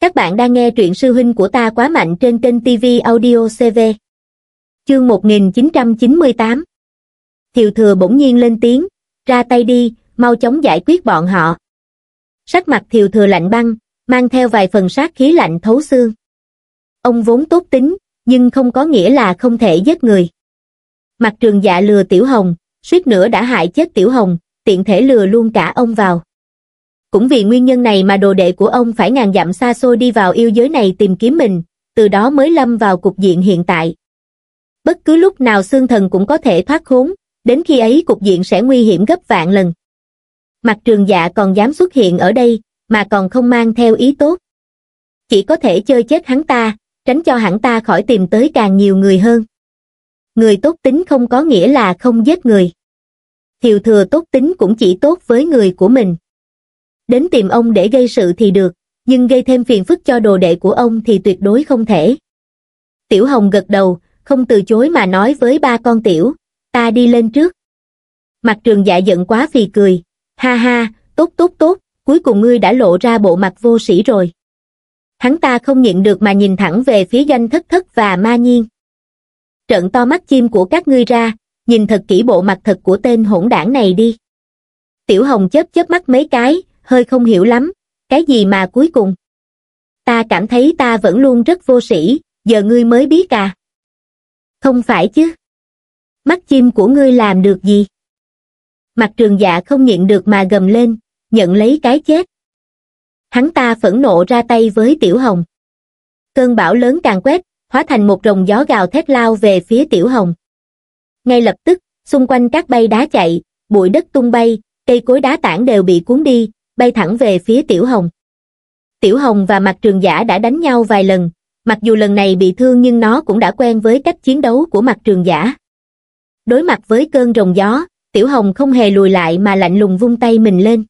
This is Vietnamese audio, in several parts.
Các bạn đang nghe truyện sư huynh của ta quá mạnh trên kênh TV Audio CV. Chương 1998 Thiều thừa bỗng nhiên lên tiếng, ra tay đi, mau chóng giải quyết bọn họ. Sắc mặt thiều thừa lạnh băng, mang theo vài phần sát khí lạnh thấu xương. Ông vốn tốt tính, nhưng không có nghĩa là không thể giết người. Mặt trường dạ lừa Tiểu Hồng, suýt nữa đã hại chết Tiểu Hồng, tiện thể lừa luôn cả ông vào. Cũng vì nguyên nhân này mà đồ đệ của ông phải ngàn dặm xa xôi đi vào yêu giới này tìm kiếm mình, từ đó mới lâm vào cục diện hiện tại. Bất cứ lúc nào xương thần cũng có thể thoát khốn, đến khi ấy cục diện sẽ nguy hiểm gấp vạn lần. Mặt trường dạ còn dám xuất hiện ở đây, mà còn không mang theo ý tốt. Chỉ có thể chơi chết hắn ta, tránh cho hắn ta khỏi tìm tới càng nhiều người hơn. Người tốt tính không có nghĩa là không giết người. Thiều thừa tốt tính cũng chỉ tốt với người của mình đến tìm ông để gây sự thì được, nhưng gây thêm phiền phức cho đồ đệ của ông thì tuyệt đối không thể. Tiểu Hồng gật đầu, không từ chối mà nói với ba con tiểu, ta đi lên trước. Mặt trường dạ giận quá phì cười, ha ha, tốt tốt tốt, cuối cùng ngươi đã lộ ra bộ mặt vô sĩ rồi. Hắn ta không nhịn được mà nhìn thẳng về phía Danh thất thất và ma nhiên. Trận to mắt chim của các ngươi ra, nhìn thật kỹ bộ mặt thật của tên hỗn đảng này đi. Tiểu Hồng chớp chớp mắt mấy cái, hơi không hiểu lắm cái gì mà cuối cùng ta cảm thấy ta vẫn luôn rất vô sĩ giờ ngươi mới biết à không phải chứ mắt chim của ngươi làm được gì mặt trường dạ không nhịn được mà gầm lên nhận lấy cái chết hắn ta phẫn nộ ra tay với tiểu hồng cơn bão lớn càng quét hóa thành một rồng gió gào thét lao về phía tiểu hồng ngay lập tức xung quanh các bay đá chạy bụi đất tung bay cây cối đá tảng đều bị cuốn đi bay thẳng về phía Tiểu Hồng. Tiểu Hồng và Mạc Trường Giả đã đánh nhau vài lần, mặc dù lần này bị thương nhưng nó cũng đã quen với cách chiến đấu của Mạc Trường Giả. Đối mặt với cơn rồng gió, Tiểu Hồng không hề lùi lại mà lạnh lùng vung tay mình lên.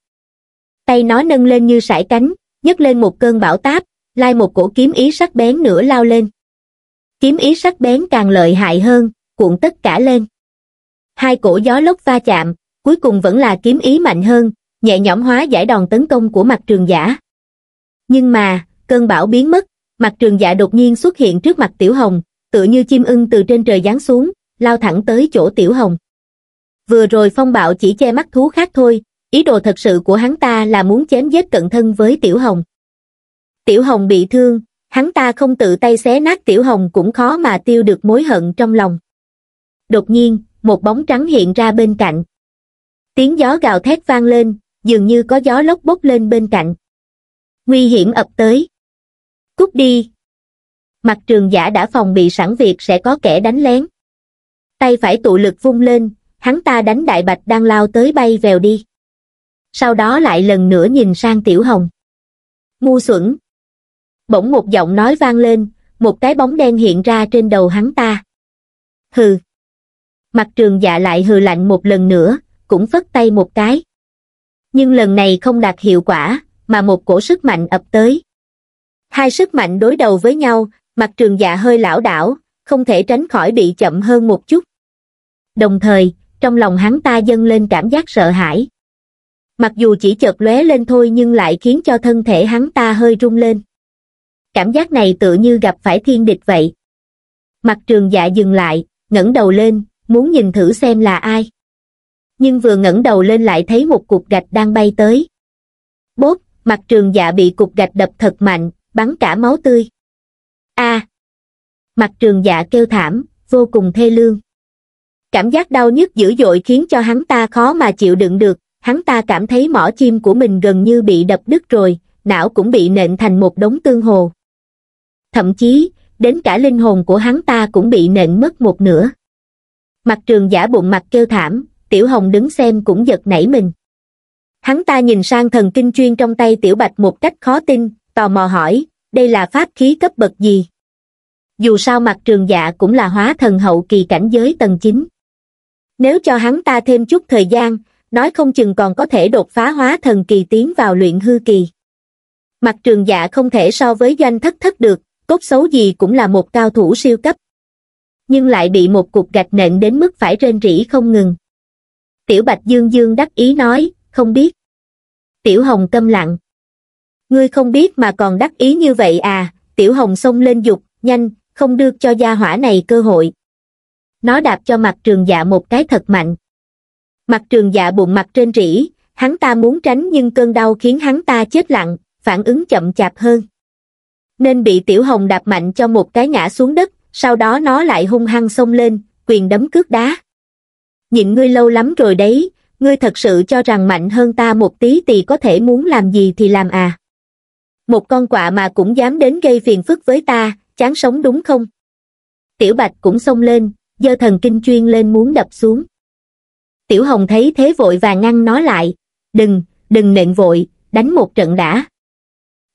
Tay nó nâng lên như sải cánh, nhấc lên một cơn bão táp, lai một cổ kiếm ý sắc bén nữa lao lên. Kiếm ý sắc bén càng lợi hại hơn, cuộn tất cả lên. Hai cổ gió lốc va chạm, cuối cùng vẫn là kiếm ý mạnh hơn, nhẹ nhõm hóa giải đòn tấn công của mặt trường giả. Nhưng mà, cơn bão biến mất, mặt trường Giả đột nhiên xuất hiện trước mặt Tiểu Hồng, tựa như chim ưng từ trên trời giáng xuống, lao thẳng tới chỗ Tiểu Hồng. Vừa rồi phong bạo chỉ che mắt thú khác thôi, ý đồ thật sự của hắn ta là muốn chém giết cận thân với Tiểu Hồng. Tiểu Hồng bị thương, hắn ta không tự tay xé nát Tiểu Hồng cũng khó mà tiêu được mối hận trong lòng. Đột nhiên, một bóng trắng hiện ra bên cạnh. Tiếng gió gào thét vang lên, dường như có gió lốc bốc lên bên cạnh nguy hiểm ập tới cút đi mặt trường giả đã phòng bị sẵn việc sẽ có kẻ đánh lén tay phải tụ lực vung lên hắn ta đánh đại bạch đang lao tới bay vèo đi sau đó lại lần nữa nhìn sang tiểu hồng ngu xuẩn bỗng một giọng nói vang lên một cái bóng đen hiện ra trên đầu hắn ta hừ mặt trường dạ lại hừ lạnh một lần nữa cũng phất tay một cái nhưng lần này không đạt hiệu quả, mà một cổ sức mạnh ập tới. Hai sức mạnh đối đầu với nhau, mặt trường dạ hơi lão đảo, không thể tránh khỏi bị chậm hơn một chút. Đồng thời, trong lòng hắn ta dâng lên cảm giác sợ hãi. Mặc dù chỉ chợt lóe lên thôi nhưng lại khiến cho thân thể hắn ta hơi rung lên. Cảm giác này tự như gặp phải thiên địch vậy. Mặt trường dạ dừng lại, ngẩng đầu lên, muốn nhìn thử xem là ai nhưng vừa ngẩng đầu lên lại thấy một cục gạch đang bay tới bốp mặt trường dạ bị cục gạch đập thật mạnh bắn cả máu tươi a mặt trường dạ kêu thảm vô cùng thê lương cảm giác đau nhức dữ dội khiến cho hắn ta khó mà chịu đựng được hắn ta cảm thấy mỏ chim của mình gần như bị đập đứt rồi não cũng bị nện thành một đống tương hồ thậm chí đến cả linh hồn của hắn ta cũng bị nện mất một nửa mặt trường giả dạ bụng mặt kêu thảm Tiểu Hồng đứng xem cũng giật nảy mình. Hắn ta nhìn sang thần kinh chuyên trong tay Tiểu Bạch một cách khó tin, tò mò hỏi, đây là pháp khí cấp bậc gì? Dù sao mặt trường dạ cũng là hóa thần hậu kỳ cảnh giới tầng 9. Nếu cho hắn ta thêm chút thời gian, nói không chừng còn có thể đột phá hóa thần kỳ tiến vào luyện hư kỳ. Mặt trường dạ không thể so với doanh thất thất được, cốt xấu gì cũng là một cao thủ siêu cấp. Nhưng lại bị một cục gạch nện đến mức phải rên rỉ không ngừng. Tiểu Bạch Dương Dương đắc ý nói, không biết. Tiểu Hồng câm lặng. Ngươi không biết mà còn đắc ý như vậy à, Tiểu Hồng xông lên dục, nhanh, không được cho gia hỏa này cơ hội. Nó đạp cho mặt trường dạ một cái thật mạnh. Mặt trường dạ bụng mặt trên rỉ, hắn ta muốn tránh nhưng cơn đau khiến hắn ta chết lặng, phản ứng chậm chạp hơn. Nên bị Tiểu Hồng đạp mạnh cho một cái ngã xuống đất, sau đó nó lại hung hăng xông lên, quyền đấm cước đá nhìn ngươi lâu lắm rồi đấy, ngươi thật sự cho rằng mạnh hơn ta một tí thì có thể muốn làm gì thì làm à. Một con quạ mà cũng dám đến gây phiền phức với ta, chán sống đúng không? Tiểu Bạch cũng xông lên, giơ thần kinh chuyên lên muốn đập xuống. Tiểu Hồng thấy thế vội và ngăn nó lại, đừng, đừng nện vội, đánh một trận đã.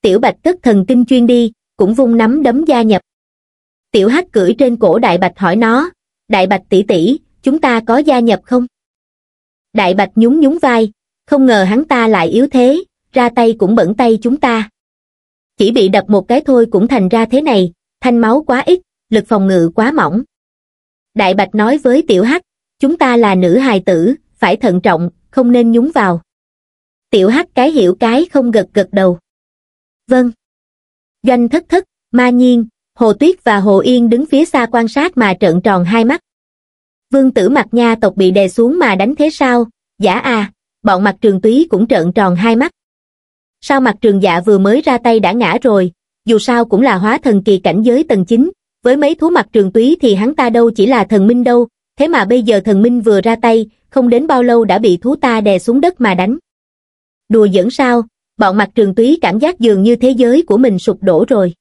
Tiểu Bạch tức thần kinh chuyên đi, cũng vung nắm đấm gia nhập. Tiểu Hắc cưỡi trên cổ Đại Bạch hỏi nó, Đại Bạch tỷ tỷ, chúng ta có gia nhập không? Đại Bạch nhún nhún vai, không ngờ hắn ta lại yếu thế, ra tay cũng bẩn tay chúng ta. Chỉ bị đập một cái thôi cũng thành ra thế này, thanh máu quá ít, lực phòng ngự quá mỏng. Đại Bạch nói với Tiểu Hắc, chúng ta là nữ hài tử, phải thận trọng, không nên nhúng vào. Tiểu Hắc cái hiểu cái không gật gật đầu. Vâng. Doanh thất thất, ma nhiên, Hồ Tuyết và Hồ Yên đứng phía xa quan sát mà trợn tròn hai mắt vương tử mặt nha tộc bị đè xuống mà đánh thế sao giả à bọn mặt trường túy cũng trợn tròn hai mắt sao mặt trường dạ vừa mới ra tay đã ngã rồi dù sao cũng là hóa thần kỳ cảnh giới tầng 9, với mấy thú mặt trường túy thì hắn ta đâu chỉ là thần minh đâu, thế mà bây giờ thần minh vừa ra tay, không đến bao lâu đã bị thú ta đè xuống đất mà đánh. Đùa dẫn sao, bọn mặt trường túy cảm giác dường như thế giới của mình sụp đổ rồi.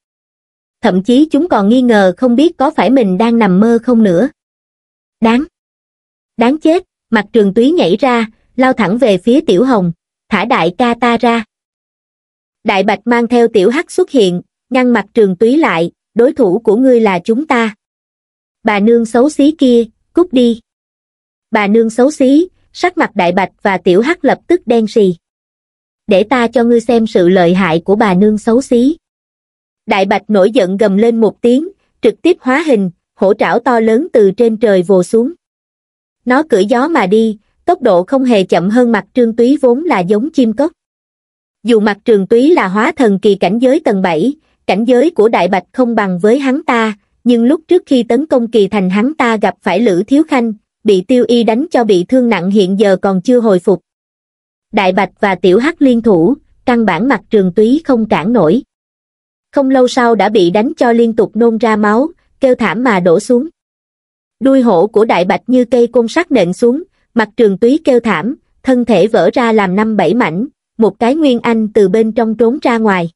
Thậm chí chúng còn nghi ngờ không biết có phải mình đang nằm mơ không nữa. Đáng! Đáng chết! Mặt trường túy nhảy ra, lao thẳng về phía tiểu hồng, thả đại ca ta ra. Đại bạch mang theo tiểu hắc xuất hiện, ngăn mặt trường túy lại, đối thủ của ngươi là chúng ta. Bà nương xấu xí kia, cút đi. Bà nương xấu xí, sắc mặt đại bạch và tiểu hắc lập tức đen sì. Để ta cho ngươi xem sự lợi hại của bà nương xấu xí. Đại bạch nổi giận gầm lên một tiếng, trực tiếp hóa hình, hổ trảo to lớn từ trên trời vồ xuống. Nó cưỡi gió mà đi, tốc độ không hề chậm hơn mặt trương túy vốn là giống chim cốc. Dù mặt trường túy là hóa thần kỳ cảnh giới tầng 7, cảnh giới của Đại Bạch không bằng với hắn ta, nhưng lúc trước khi tấn công kỳ thành hắn ta gặp phải Lữ Thiếu Khanh, bị tiêu y đánh cho bị thương nặng hiện giờ còn chưa hồi phục. Đại Bạch và Tiểu Hắc liên thủ, căn bản mặt trường túy không cản nổi. Không lâu sau đã bị đánh cho liên tục nôn ra máu, kêu thảm mà đổ xuống. Đuôi hổ của đại bạch như cây côn sắc nện xuống, mặt trường túy kêu thảm, thân thể vỡ ra làm năm bảy mảnh, một cái Nguyên Anh từ bên trong trốn ra ngoài.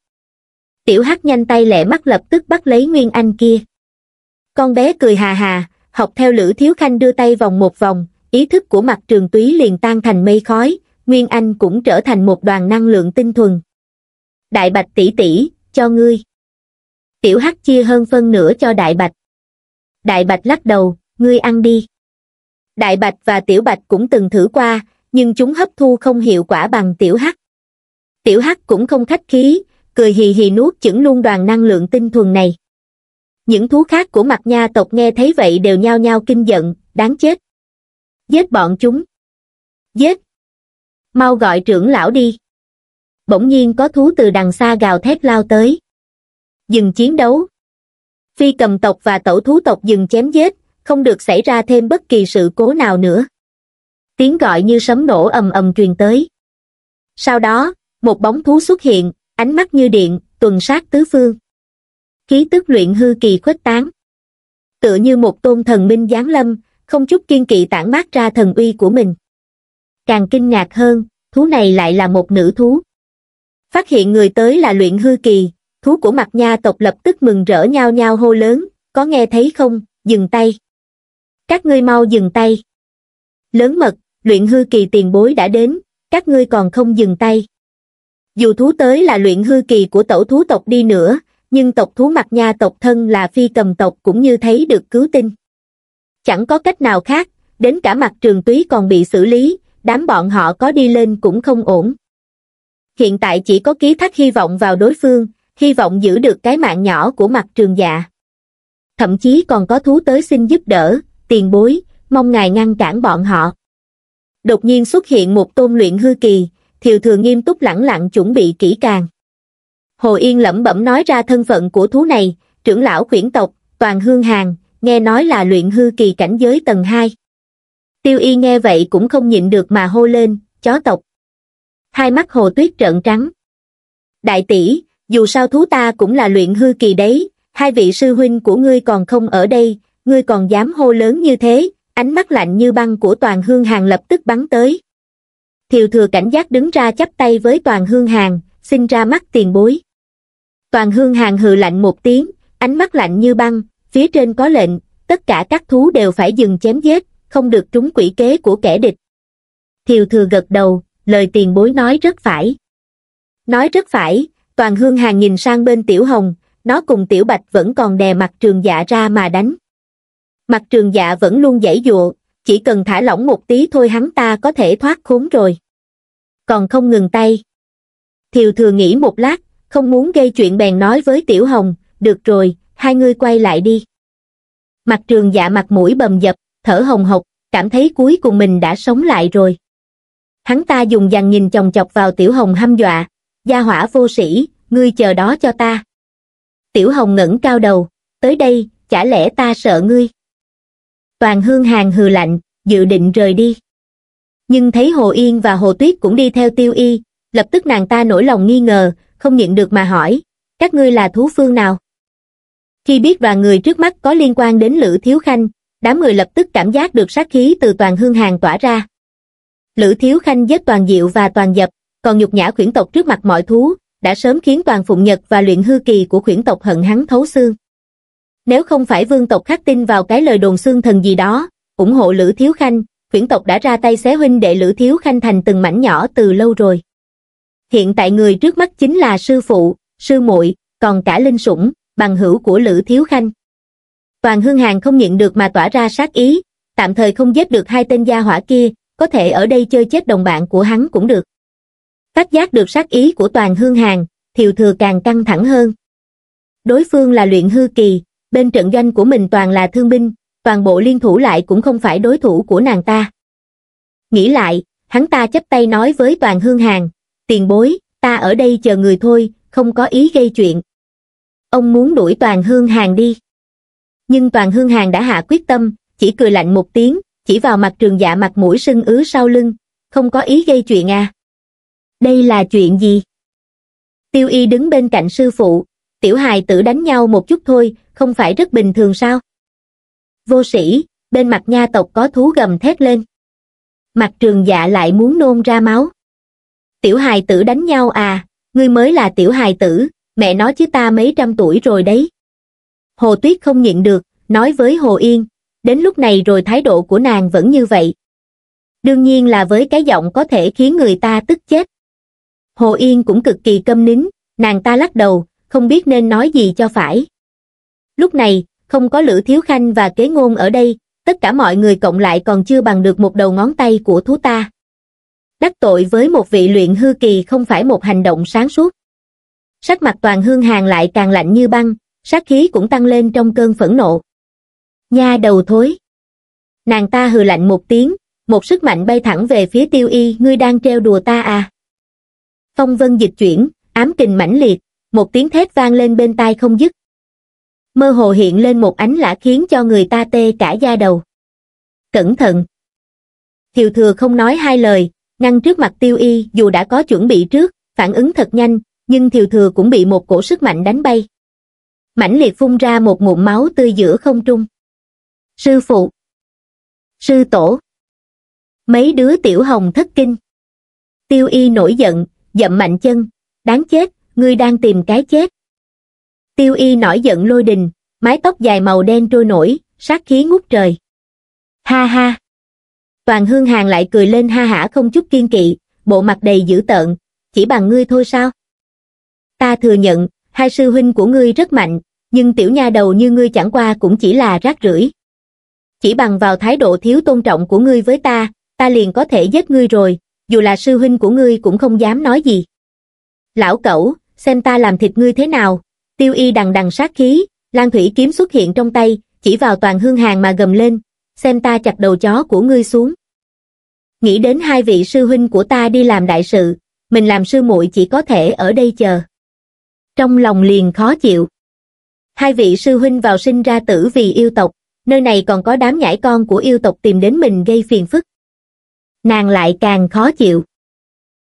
Tiểu Hắc nhanh tay lẹ mắt lập tức bắt lấy Nguyên Anh kia. Con bé cười hà hà, học theo Lữ Thiếu Khanh đưa tay vòng một vòng, ý thức của mặt trường túy liền tan thành mây khói, Nguyên Anh cũng trở thành một đoàn năng lượng tinh thuần. Đại Bạch tỷ tỷ, cho ngươi tiểu hắc chia hơn phân nửa cho đại bạch đại bạch lắc đầu ngươi ăn đi đại bạch và tiểu bạch cũng từng thử qua nhưng chúng hấp thu không hiệu quả bằng tiểu hắc tiểu hắc cũng không khách khí cười hì hì nuốt chửng luôn đoàn năng lượng tinh thuần này những thú khác của mặt nha tộc nghe thấy vậy đều nhao nhao kinh giận đáng chết giết bọn chúng giết mau gọi trưởng lão đi bỗng nhiên có thú từ đằng xa gào thét lao tới dừng chiến đấu phi cầm tộc và tẩu thú tộc dừng chém giết không được xảy ra thêm bất kỳ sự cố nào nữa tiếng gọi như sấm nổ ầm ầm truyền tới sau đó một bóng thú xuất hiện ánh mắt như điện tuần sát tứ phương khí tức luyện hư kỳ khuếch tán tựa như một tôn thần minh giáng lâm không chút kiên kỵ tản mát ra thần uy của mình càng kinh ngạc hơn thú này lại là một nữ thú phát hiện người tới là luyện hư kỳ thú của mặt nha tộc lập tức mừng rỡ nhao nhao hô lớn, có nghe thấy không, dừng tay. Các ngươi mau dừng tay. Lớn mật, luyện hư kỳ tiền bối đã đến, các ngươi còn không dừng tay. Dù thú tới là luyện hư kỳ của tổ thú tộc đi nữa, nhưng tộc thú mặt nha tộc thân là phi cầm tộc cũng như thấy được cứu tinh. Chẳng có cách nào khác, đến cả mặt trường túy còn bị xử lý, đám bọn họ có đi lên cũng không ổn. Hiện tại chỉ có ký thác hy vọng vào đối phương, hy vọng giữ được cái mạng nhỏ của mặt trường dạ. Thậm chí còn có thú tới xin giúp đỡ, tiền bối, mong ngài ngăn cản bọn họ. Đột nhiên xuất hiện một tôn luyện hư kỳ, thiều thường nghiêm túc lẳng lặng chuẩn bị kỹ càng. Hồ Yên lẩm bẩm nói ra thân phận của thú này, trưởng lão khuyển tộc, toàn hương hàng, nghe nói là luyện hư kỳ cảnh giới tầng 2. Tiêu y nghe vậy cũng không nhịn được mà hô lên, chó tộc. Hai mắt hồ tuyết trợn trắng. Đại tỷ, dù sao thú ta cũng là luyện hư kỳ đấy hai vị sư huynh của ngươi còn không ở đây ngươi còn dám hô lớn như thế ánh mắt lạnh như băng của toàn hương hàng lập tức bắn tới thiều thừa cảnh giác đứng ra chắp tay với toàn hương hàng xin ra mắt tiền bối toàn hương hàng hừ lạnh một tiếng ánh mắt lạnh như băng phía trên có lệnh tất cả các thú đều phải dừng chém giết không được trúng quỷ kế của kẻ địch thiều thừa gật đầu lời tiền bối nói rất phải nói rất phải toàn hương hàng nhìn sang bên tiểu hồng nó cùng tiểu bạch vẫn còn đè mặt trường dạ ra mà đánh mặt trường dạ vẫn luôn giãy dụa chỉ cần thả lỏng một tí thôi hắn ta có thể thoát khốn rồi còn không ngừng tay thiều thừa nghĩ một lát không muốn gây chuyện bèn nói với tiểu hồng được rồi hai ngươi quay lại đi mặt trường dạ mặt mũi bầm dập thở hồng hộc cảm thấy cuối cùng mình đã sống lại rồi hắn ta dùng dằn nhìn chồng chọc vào tiểu hồng hăm dọa gia hỏa vô sĩ ngươi chờ đó cho ta tiểu hồng ngẩng cao đầu tới đây chả lẽ ta sợ ngươi toàn hương hàng hừ lạnh dự định rời đi nhưng thấy hồ yên và hồ tuyết cũng đi theo tiêu y lập tức nàng ta nổi lòng nghi ngờ không nhịn được mà hỏi các ngươi là thú phương nào khi biết đoàn người trước mắt có liên quan đến lữ thiếu khanh đám người lập tức cảm giác được sát khí từ toàn hương hàng tỏa ra lữ thiếu khanh giết toàn diệu và toàn dập còn nhục nhã khuyển tộc trước mặt mọi thú, đã sớm khiến toàn phụng nhật và luyện hư kỳ của khuyển tộc hận hắn thấu xương. Nếu không phải vương tộc khắc tin vào cái lời đồn xương thần gì đó, ủng hộ Lữ Thiếu Khanh, khuyển tộc đã ra tay xé huynh đệ Lữ Thiếu Khanh thành từng mảnh nhỏ từ lâu rồi. Hiện tại người trước mắt chính là sư phụ, sư muội, còn cả linh sủng, bằng hữu của Lữ Thiếu Khanh. Toàn Hương Hàng không nhịn được mà tỏa ra sát ý, tạm thời không giết được hai tên gia hỏa kia, có thể ở đây chơi chết đồng bạn của hắn cũng được. Phát giác được sát ý của toàn hương hàng, thiều thừa càng căng thẳng hơn. Đối phương là luyện hư kỳ, bên trận doanh của mình toàn là thương binh, toàn bộ liên thủ lại cũng không phải đối thủ của nàng ta. Nghĩ lại, hắn ta chấp tay nói với toàn hương hàng, tiền bối, ta ở đây chờ người thôi, không có ý gây chuyện. Ông muốn đuổi toàn hương hàng đi. Nhưng toàn hương hàng đã hạ quyết tâm, chỉ cười lạnh một tiếng, chỉ vào mặt trường dạ mặt mũi sưng ứ sau lưng, không có ý gây chuyện à đây là chuyện gì? Tiêu y đứng bên cạnh sư phụ, tiểu hài tử đánh nhau một chút thôi, không phải rất bình thường sao? Vô sĩ, bên mặt nha tộc có thú gầm thét lên. Mặt trường dạ lại muốn nôn ra máu. Tiểu hài tử đánh nhau à, ngươi mới là tiểu hài tử, mẹ nói chứ ta mấy trăm tuổi rồi đấy. Hồ Tuyết không nhịn được, nói với Hồ Yên, đến lúc này rồi thái độ của nàng vẫn như vậy. Đương nhiên là với cái giọng có thể khiến người ta tức chết. Hồ Yên cũng cực kỳ câm nín, nàng ta lắc đầu, không biết nên nói gì cho phải. Lúc này, không có Lữ Thiếu Khanh và Kế Ngôn ở đây, tất cả mọi người cộng lại còn chưa bằng được một đầu ngón tay của thú ta. Đắc tội với một vị luyện hư kỳ không phải một hành động sáng suốt. Sắc mặt toàn hương hàng lại càng lạnh như băng, sát khí cũng tăng lên trong cơn phẫn nộ. Nha đầu thối! Nàng ta hừ lạnh một tiếng, một sức mạnh bay thẳng về phía tiêu y, ngươi đang treo đùa ta à? phong vân dịch chuyển ám kình mãnh liệt một tiếng thét vang lên bên tai không dứt mơ hồ hiện lên một ánh lã khiến cho người ta tê cả da đầu cẩn thận thiều thừa không nói hai lời ngăn trước mặt tiêu y dù đã có chuẩn bị trước phản ứng thật nhanh nhưng thiều thừa cũng bị một cổ sức mạnh đánh bay mãnh liệt phun ra một ngụm máu tươi giữa không trung sư phụ sư tổ mấy đứa tiểu hồng thất kinh tiêu y nổi giận dậm mạnh chân đáng chết ngươi đang tìm cái chết tiêu y nổi giận lôi đình mái tóc dài màu đen trôi nổi sát khí ngút trời ha ha toàn hương hàng lại cười lên ha hả không chút kiên kỵ bộ mặt đầy dữ tợn chỉ bằng ngươi thôi sao ta thừa nhận hai sư huynh của ngươi rất mạnh nhưng tiểu nha đầu như ngươi chẳng qua cũng chỉ là rác rưởi chỉ bằng vào thái độ thiếu tôn trọng của ngươi với ta ta liền có thể giết ngươi rồi dù là sư huynh của ngươi cũng không dám nói gì. Lão cẩu, xem ta làm thịt ngươi thế nào, tiêu y đằng đằng sát khí, lan thủy kiếm xuất hiện trong tay, chỉ vào toàn hương hàng mà gầm lên, xem ta chặt đầu chó của ngươi xuống. Nghĩ đến hai vị sư huynh của ta đi làm đại sự, mình làm sư muội chỉ có thể ở đây chờ. Trong lòng liền khó chịu. Hai vị sư huynh vào sinh ra tử vì yêu tộc, nơi này còn có đám nhãi con của yêu tộc tìm đến mình gây phiền phức nàng lại càng khó chịu.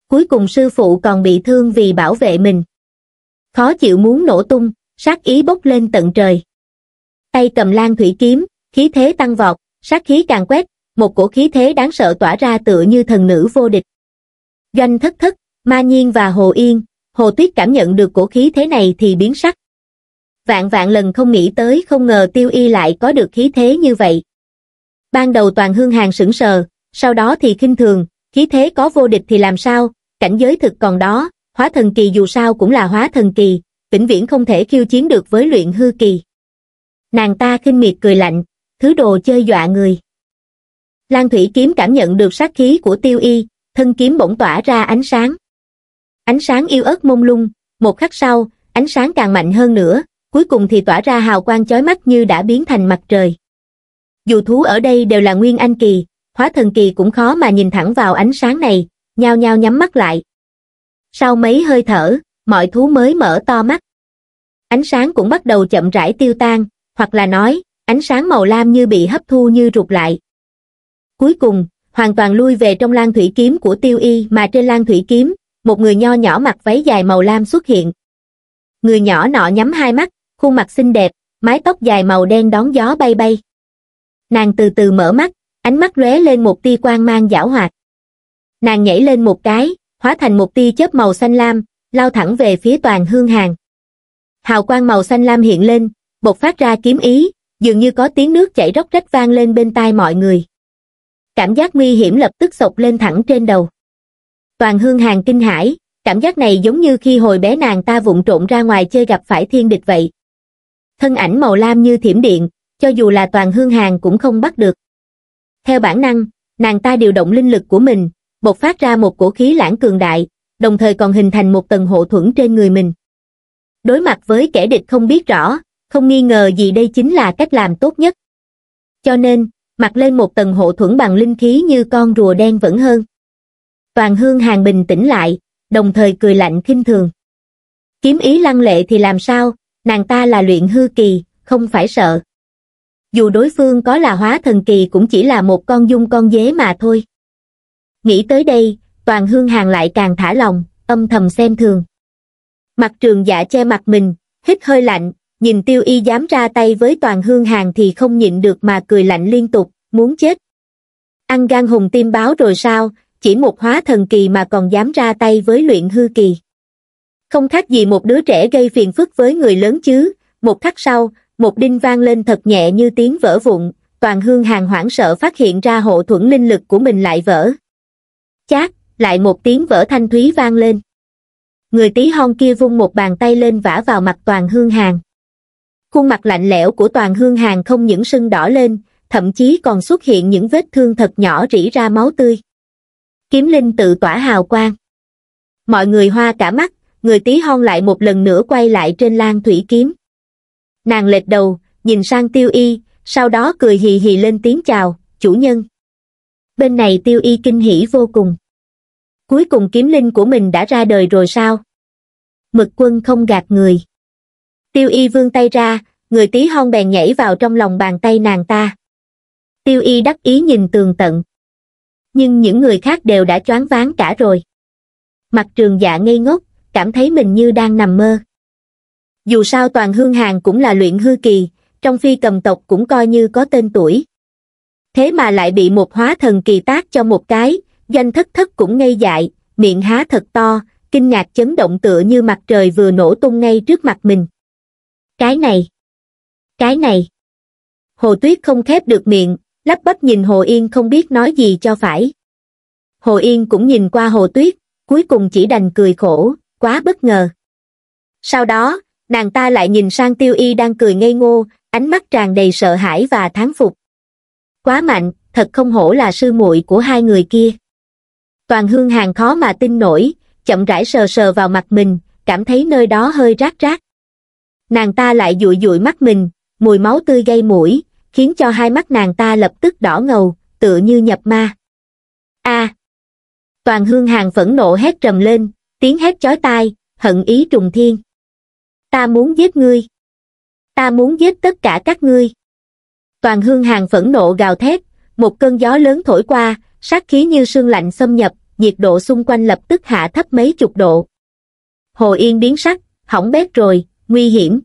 Cuối cùng sư phụ còn bị thương vì bảo vệ mình. Khó chịu muốn nổ tung, sát ý bốc lên tận trời. Tay cầm lan thủy kiếm, khí thế tăng vọt, sát khí càng quét, một cổ khí thế đáng sợ tỏa ra tựa như thần nữ vô địch. Doanh thất thất, ma nhiên và hồ yên, hồ tuyết cảm nhận được cổ khí thế này thì biến sắc. Vạn vạn lần không nghĩ tới không ngờ tiêu y lại có được khí thế như vậy. Ban đầu toàn hương hàng sững sờ, sau đó thì khinh thường, khí thế có vô địch thì làm sao, cảnh giới thực còn đó, hóa thần kỳ dù sao cũng là hóa thần kỳ, vĩnh viễn không thể khiêu chiến được với luyện hư kỳ. Nàng ta khinh miệt cười lạnh, thứ đồ chơi dọa người. Lan Thủy Kiếm cảm nhận được sát khí của tiêu y, thân kiếm bỗng tỏa ra ánh sáng. Ánh sáng yêu ớt mông lung, một khắc sau, ánh sáng càng mạnh hơn nữa, cuối cùng thì tỏa ra hào quang chói mắt như đã biến thành mặt trời. Dù thú ở đây đều là nguyên anh kỳ, hóa thần kỳ cũng khó mà nhìn thẳng vào ánh sáng này, nhao nhao nhắm mắt lại. Sau mấy hơi thở, mọi thú mới mở to mắt. Ánh sáng cũng bắt đầu chậm rãi tiêu tan, hoặc là nói, ánh sáng màu lam như bị hấp thu như rụt lại. Cuối cùng, hoàn toàn lui về trong lan thủy kiếm của tiêu y mà trên lan thủy kiếm, một người nho nhỏ mặc váy dài màu lam xuất hiện. Người nhỏ nọ nhắm hai mắt, khuôn mặt xinh đẹp, mái tóc dài màu đen đón gió bay bay. Nàng từ từ mở mắt, ánh mắt lóe lên một tia quang mang giảo hoạt. Nàng nhảy lên một cái, hóa thành một tia chớp màu xanh lam, lao thẳng về phía toàn hương hàng. Hào quang màu xanh lam hiện lên, bộc phát ra kiếm ý, dường như có tiếng nước chảy róc rách vang lên bên tai mọi người. Cảm giác nguy hiểm lập tức sộc lên thẳng trên đầu. Toàn hương hàng kinh hãi, cảm giác này giống như khi hồi bé nàng ta vụng trộn ra ngoài chơi gặp phải thiên địch vậy. Thân ảnh màu lam như thiểm điện, cho dù là toàn hương hàng cũng không bắt được. Theo bản năng, nàng ta điều động linh lực của mình, bộc phát ra một cổ khí lãng cường đại, đồng thời còn hình thành một tầng hộ thuẫn trên người mình. Đối mặt với kẻ địch không biết rõ, không nghi ngờ gì đây chính là cách làm tốt nhất. Cho nên, mặc lên một tầng hộ thuẫn bằng linh khí như con rùa đen vẫn hơn. Toàn hương hàng bình tĩnh lại, đồng thời cười lạnh khinh thường. Kiếm ý lăng lệ thì làm sao, nàng ta là luyện hư kỳ, không phải sợ dù đối phương có là hóa thần kỳ cũng chỉ là một con dung con dế mà thôi. Nghĩ tới đây, toàn hương hàng lại càng thả lòng, âm thầm xem thường. Mặt trường dạ che mặt mình, hít hơi lạnh, nhìn tiêu y dám ra tay với toàn hương hàng thì không nhịn được mà cười lạnh liên tục, muốn chết. Ăn gan hùng tim báo rồi sao, chỉ một hóa thần kỳ mà còn dám ra tay với luyện hư kỳ. Không khác gì một đứa trẻ gây phiền phức với người lớn chứ, một khắc sau, một đinh vang lên thật nhẹ như tiếng vỡ vụn, toàn hương hàng hoảng sợ phát hiện ra hộ thuẫn linh lực của mình lại vỡ. Chát, lại một tiếng vỡ thanh thúy vang lên. Người tí hon kia vung một bàn tay lên vả vào mặt toàn hương hàng. Khuôn mặt lạnh lẽo của toàn hương hàng không những sưng đỏ lên, thậm chí còn xuất hiện những vết thương thật nhỏ rỉ ra máu tươi. Kiếm linh tự tỏa hào quang. Mọi người hoa cả mắt, người tí hon lại một lần nữa quay lại trên lan thủy kiếm nàng lệch đầu nhìn sang tiêu y sau đó cười hì hì lên tiếng chào chủ nhân bên này tiêu y kinh hỉ vô cùng cuối cùng kiếm linh của mình đã ra đời rồi sao mực quân không gạt người tiêu y vươn tay ra người tí hon bèn nhảy vào trong lòng bàn tay nàng ta tiêu y đắc ý nhìn tường tận nhưng những người khác đều đã choáng váng cả rồi mặt trường dạ ngây ngốc cảm thấy mình như đang nằm mơ dù sao toàn hương hàng cũng là luyện hư kỳ trong phi cầm tộc cũng coi như có tên tuổi thế mà lại bị một hóa thần kỳ tác cho một cái danh thất thất cũng ngây dại miệng há thật to kinh ngạc chấn động tựa như mặt trời vừa nổ tung ngay trước mặt mình cái này cái này hồ tuyết không khép được miệng lắp bắp nhìn hồ yên không biết nói gì cho phải hồ yên cũng nhìn qua hồ tuyết cuối cùng chỉ đành cười khổ quá bất ngờ sau đó nàng ta lại nhìn sang tiêu y đang cười ngây ngô ánh mắt tràn đầy sợ hãi và thán phục quá mạnh thật không hổ là sư muội của hai người kia toàn hương hàng khó mà tin nổi chậm rãi sờ sờ vào mặt mình cảm thấy nơi đó hơi rát rát nàng ta lại dụi dụi mắt mình mùi máu tươi gây mũi khiến cho hai mắt nàng ta lập tức đỏ ngầu tựa như nhập ma a toàn hương hàng phẫn nộ hét trầm lên tiếng hét chói tai hận ý trùng thiên ta muốn giết ngươi ta muốn giết tất cả các ngươi toàn hương hàng phẫn nộ gào thét một cơn gió lớn thổi qua sát khí như sương lạnh xâm nhập nhiệt độ xung quanh lập tức hạ thấp mấy chục độ hồ yên biến sắc hỏng bét rồi nguy hiểm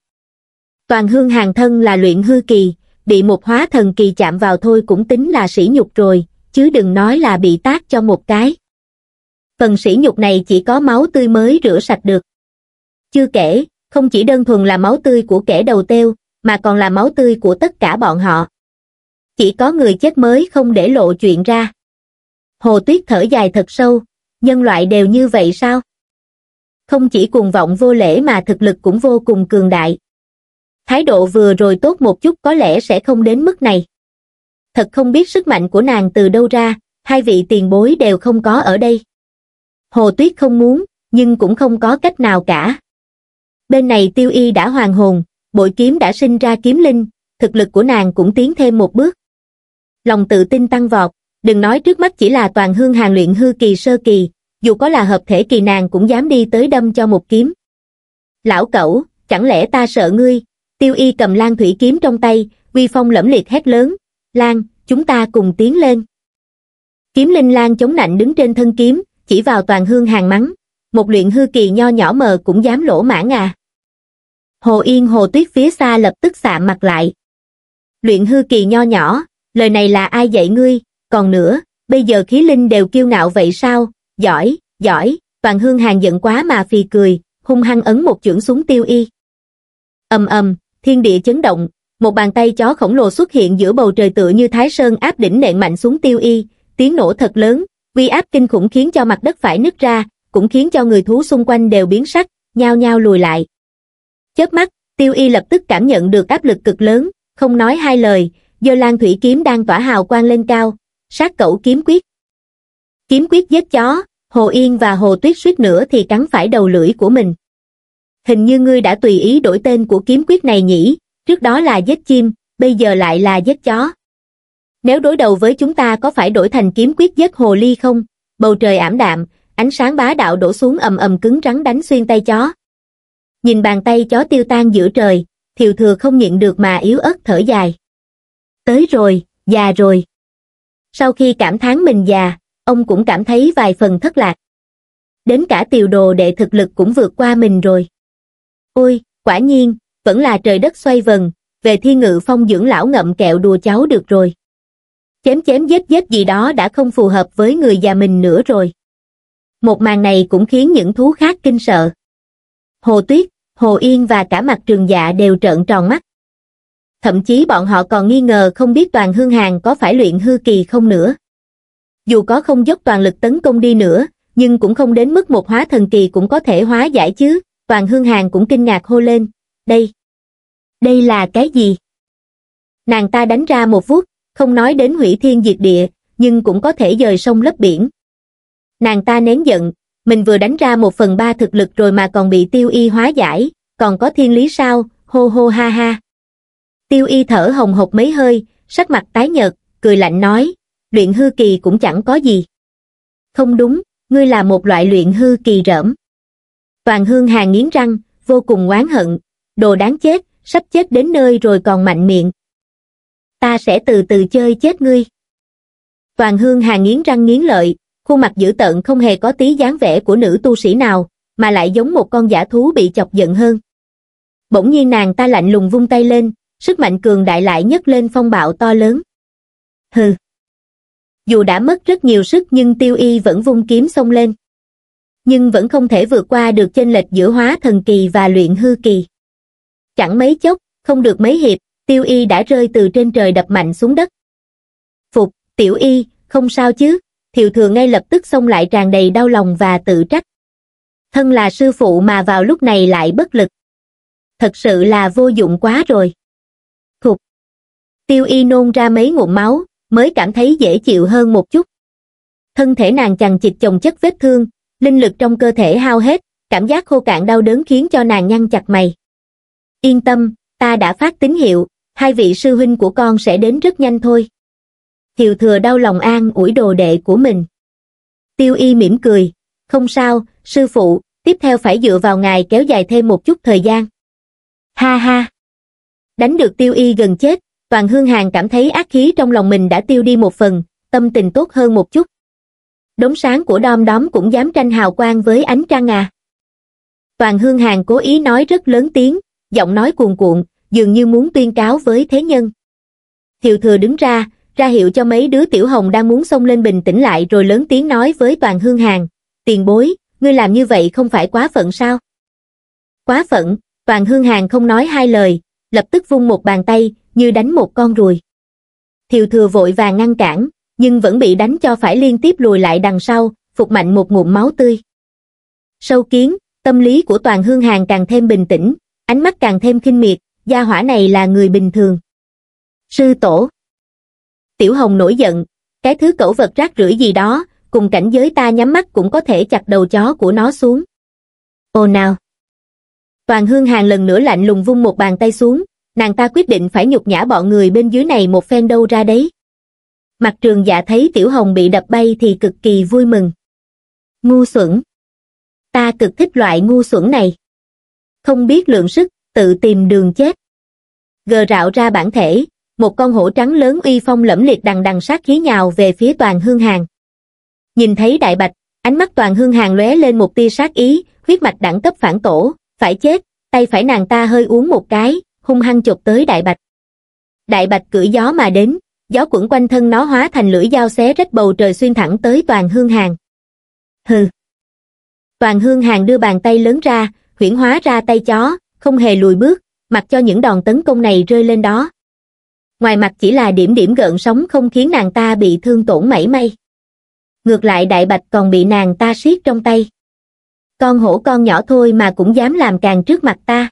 toàn hương hàng thân là luyện hư kỳ bị một hóa thần kỳ chạm vào thôi cũng tính là sỉ nhục rồi chứ đừng nói là bị tác cho một cái phần sỉ nhục này chỉ có máu tươi mới rửa sạch được chưa kể không chỉ đơn thuần là máu tươi của kẻ đầu tiêu, mà còn là máu tươi của tất cả bọn họ. Chỉ có người chết mới không để lộ chuyện ra. Hồ Tuyết thở dài thật sâu, nhân loại đều như vậy sao? Không chỉ cuồng vọng vô lễ mà thực lực cũng vô cùng cường đại. Thái độ vừa rồi tốt một chút có lẽ sẽ không đến mức này. Thật không biết sức mạnh của nàng từ đâu ra, hai vị tiền bối đều không có ở đây. Hồ Tuyết không muốn, nhưng cũng không có cách nào cả. Bên này tiêu y đã hoàn hồn, bội kiếm đã sinh ra kiếm linh, thực lực của nàng cũng tiến thêm một bước. Lòng tự tin tăng vọt, đừng nói trước mắt chỉ là toàn hương hàng luyện hư kỳ sơ kỳ, dù có là hợp thể kỳ nàng cũng dám đi tới đâm cho một kiếm. Lão cẩu, chẳng lẽ ta sợ ngươi? Tiêu y cầm lan thủy kiếm trong tay, uy phong lẫm liệt hét lớn, lan, chúng ta cùng tiến lên. Kiếm linh lan chống nạnh đứng trên thân kiếm, chỉ vào toàn hương hàng mắng, một luyện hư kỳ nho nhỏ mờ cũng dám lỗ mãn à. Hồ Yên Hồ Tuyết phía xa lập tức xạ mặt lại. Luyện hư kỳ nho nhỏ, lời này là ai dạy ngươi, còn nữa, bây giờ khí linh đều kiêu ngạo vậy sao, giỏi, giỏi, toàn hương hàng giận quá mà phì cười, hung hăng ấn một chưởng xuống tiêu y. ầm ầm, thiên địa chấn động, một bàn tay chó khổng lồ xuất hiện giữa bầu trời tựa như thái sơn áp đỉnh nện mạnh xuống tiêu y, tiếng nổ thật lớn, uy áp kinh khủng khiến cho mặt đất phải nứt ra, cũng khiến cho người thú xung quanh đều biến sắc, nhao nhao lùi lại chớp mắt tiêu y lập tức cảm nhận được áp lực cực lớn không nói hai lời do lan thủy kiếm đang tỏa hào quang lên cao sát cẩu kiếm quyết kiếm quyết giết chó hồ yên và hồ tuyết suýt nữa thì cắn phải đầu lưỡi của mình hình như ngươi đã tùy ý đổi tên của kiếm quyết này nhỉ trước đó là giết chim bây giờ lại là giết chó nếu đối đầu với chúng ta có phải đổi thành kiếm quyết giết hồ ly không bầu trời ảm đạm ánh sáng bá đạo đổ xuống ầm ầm cứng rắn đánh xuyên tay chó nhìn bàn tay chó tiêu tan giữa trời thiều thừa không nhịn được mà yếu ớt thở dài tới rồi già rồi sau khi cảm thán mình già ông cũng cảm thấy vài phần thất lạc đến cả tiều đồ đệ thực lực cũng vượt qua mình rồi ôi quả nhiên vẫn là trời đất xoay vần về thi ngự phong dưỡng lão ngậm kẹo đùa cháu được rồi chém chém giết giết gì đó đã không phù hợp với người già mình nữa rồi một màn này cũng khiến những thú khác kinh sợ Hồ Tuyết, Hồ Yên và cả mặt trường dạ đều trợn tròn mắt. Thậm chí bọn họ còn nghi ngờ không biết toàn hương hàng có phải luyện hư kỳ không nữa. Dù có không dốc toàn lực tấn công đi nữa, nhưng cũng không đến mức một hóa thần kỳ cũng có thể hóa giải chứ, toàn hương hàng cũng kinh ngạc hô lên, đây, đây là cái gì? Nàng ta đánh ra một vuốt, không nói đến hủy thiên diệt địa, nhưng cũng có thể dời sông lấp biển. Nàng ta nén giận, mình vừa đánh ra một phần ba thực lực rồi mà còn bị tiêu y hóa giải, còn có thiên lý sao, hô hô ha ha. Tiêu y thở hồng hộc mấy hơi, sắc mặt tái nhợt, cười lạnh nói, luyện hư kỳ cũng chẳng có gì. Không đúng, ngươi là một loại luyện hư kỳ rỡm. Toàn hương hà nghiến răng, vô cùng oán hận, đồ đáng chết, sắp chết đến nơi rồi còn mạnh miệng. Ta sẽ từ từ chơi chết ngươi. Toàn hương hà nghiến răng nghiến lợi, khuôn mặt dữ tợn không hề có tí dáng vẻ của nữ tu sĩ nào, mà lại giống một con giả thú bị chọc giận hơn. Bỗng nhiên nàng ta lạnh lùng vung tay lên, sức mạnh cường đại lại nhấc lên phong bạo to lớn. Hừ! Dù đã mất rất nhiều sức nhưng tiêu y vẫn vung kiếm xông lên. Nhưng vẫn không thể vượt qua được chênh lệch giữa hóa thần kỳ và luyện hư kỳ. Chẳng mấy chốc, không được mấy hiệp, tiêu y đã rơi từ trên trời đập mạnh xuống đất. Phục, tiểu y, không sao chứ? thiệu thừa ngay lập tức xông lại tràn đầy đau lòng và tự trách thân là sư phụ mà vào lúc này lại bất lực thật sự là vô dụng quá rồi thục tiêu y nôn ra mấy ngụm máu mới cảm thấy dễ chịu hơn một chút thân thể nàng chằng chịt chồng chất vết thương linh lực trong cơ thể hao hết cảm giác khô cạn đau đớn khiến cho nàng nhăn chặt mày yên tâm ta đã phát tín hiệu hai vị sư huynh của con sẽ đến rất nhanh thôi thiều Thừa đau lòng an ủi đồ đệ của mình. Tiêu y mỉm cười, không sao, sư phụ, tiếp theo phải dựa vào ngài kéo dài thêm một chút thời gian. Ha ha! Đánh được tiêu y gần chết, toàn hương hàng cảm thấy ác khí trong lòng mình đã tiêu đi một phần, tâm tình tốt hơn một chút. Đống sáng của đom đóm cũng dám tranh hào quang với ánh trăng à. Toàn hương hàng cố ý nói rất lớn tiếng, giọng nói cuồn cuộn, dường như muốn tuyên cáo với thế nhân. Thiều thừa đứng ra, ra hiệu cho mấy đứa tiểu hồng đang muốn xông lên bình tĩnh lại rồi lớn tiếng nói với toàn hương hàng, tiền bối, ngươi làm như vậy không phải quá phận sao? Quá phận, toàn hương hàng không nói hai lời, lập tức vung một bàn tay, như đánh một con ruồi. Thiều thừa vội vàng ngăn cản, nhưng vẫn bị đánh cho phải liên tiếp lùi lại đằng sau, phục mạnh một ngụm máu tươi. Sâu kiến, tâm lý của toàn hương hàng càng thêm bình tĩnh, ánh mắt càng thêm khinh miệt, gia hỏa này là người bình thường. Sư tổ Tiểu Hồng nổi giận, cái thứ cẩu vật rác rưởi gì đó, cùng cảnh giới ta nhắm mắt cũng có thể chặt đầu chó của nó xuống. Ô nào! Toàn Hương Hàng lần nữa lạnh lùng vung một bàn tay xuống, nàng ta quyết định phải nhục nhã bọn người bên dưới này một phen đâu ra đấy. Mặt trường dạ thấy Tiểu Hồng bị đập bay thì cực kỳ vui mừng. Ngu xuẩn! Ta cực thích loại ngu xuẩn này. Không biết lượng sức, tự tìm đường chết. Gờ rạo ra bản thể, một con hổ trắng lớn uy phong lẫm liệt đằng đằng sát khí nhào về phía toàn hương hàng nhìn thấy đại bạch ánh mắt toàn hương hàng lóe lên một tia sát ý huyết mạch đẳng cấp phản tổ phải chết tay phải nàng ta hơi uống một cái hung hăng chụp tới đại bạch đại bạch cưỡi gió mà đến gió quẩn quanh thân nó hóa thành lưỡi dao xé rách bầu trời xuyên thẳng tới toàn hương hàng hừ toàn hương hàng đưa bàn tay lớn ra huyễn hóa ra tay chó không hề lùi bước mặc cho những đòn tấn công này rơi lên đó ngoài mặt chỉ là điểm điểm gợn sóng không khiến nàng ta bị thương tổn mảy may. Ngược lại đại bạch còn bị nàng ta siết trong tay. Con hổ con nhỏ thôi mà cũng dám làm càng trước mặt ta.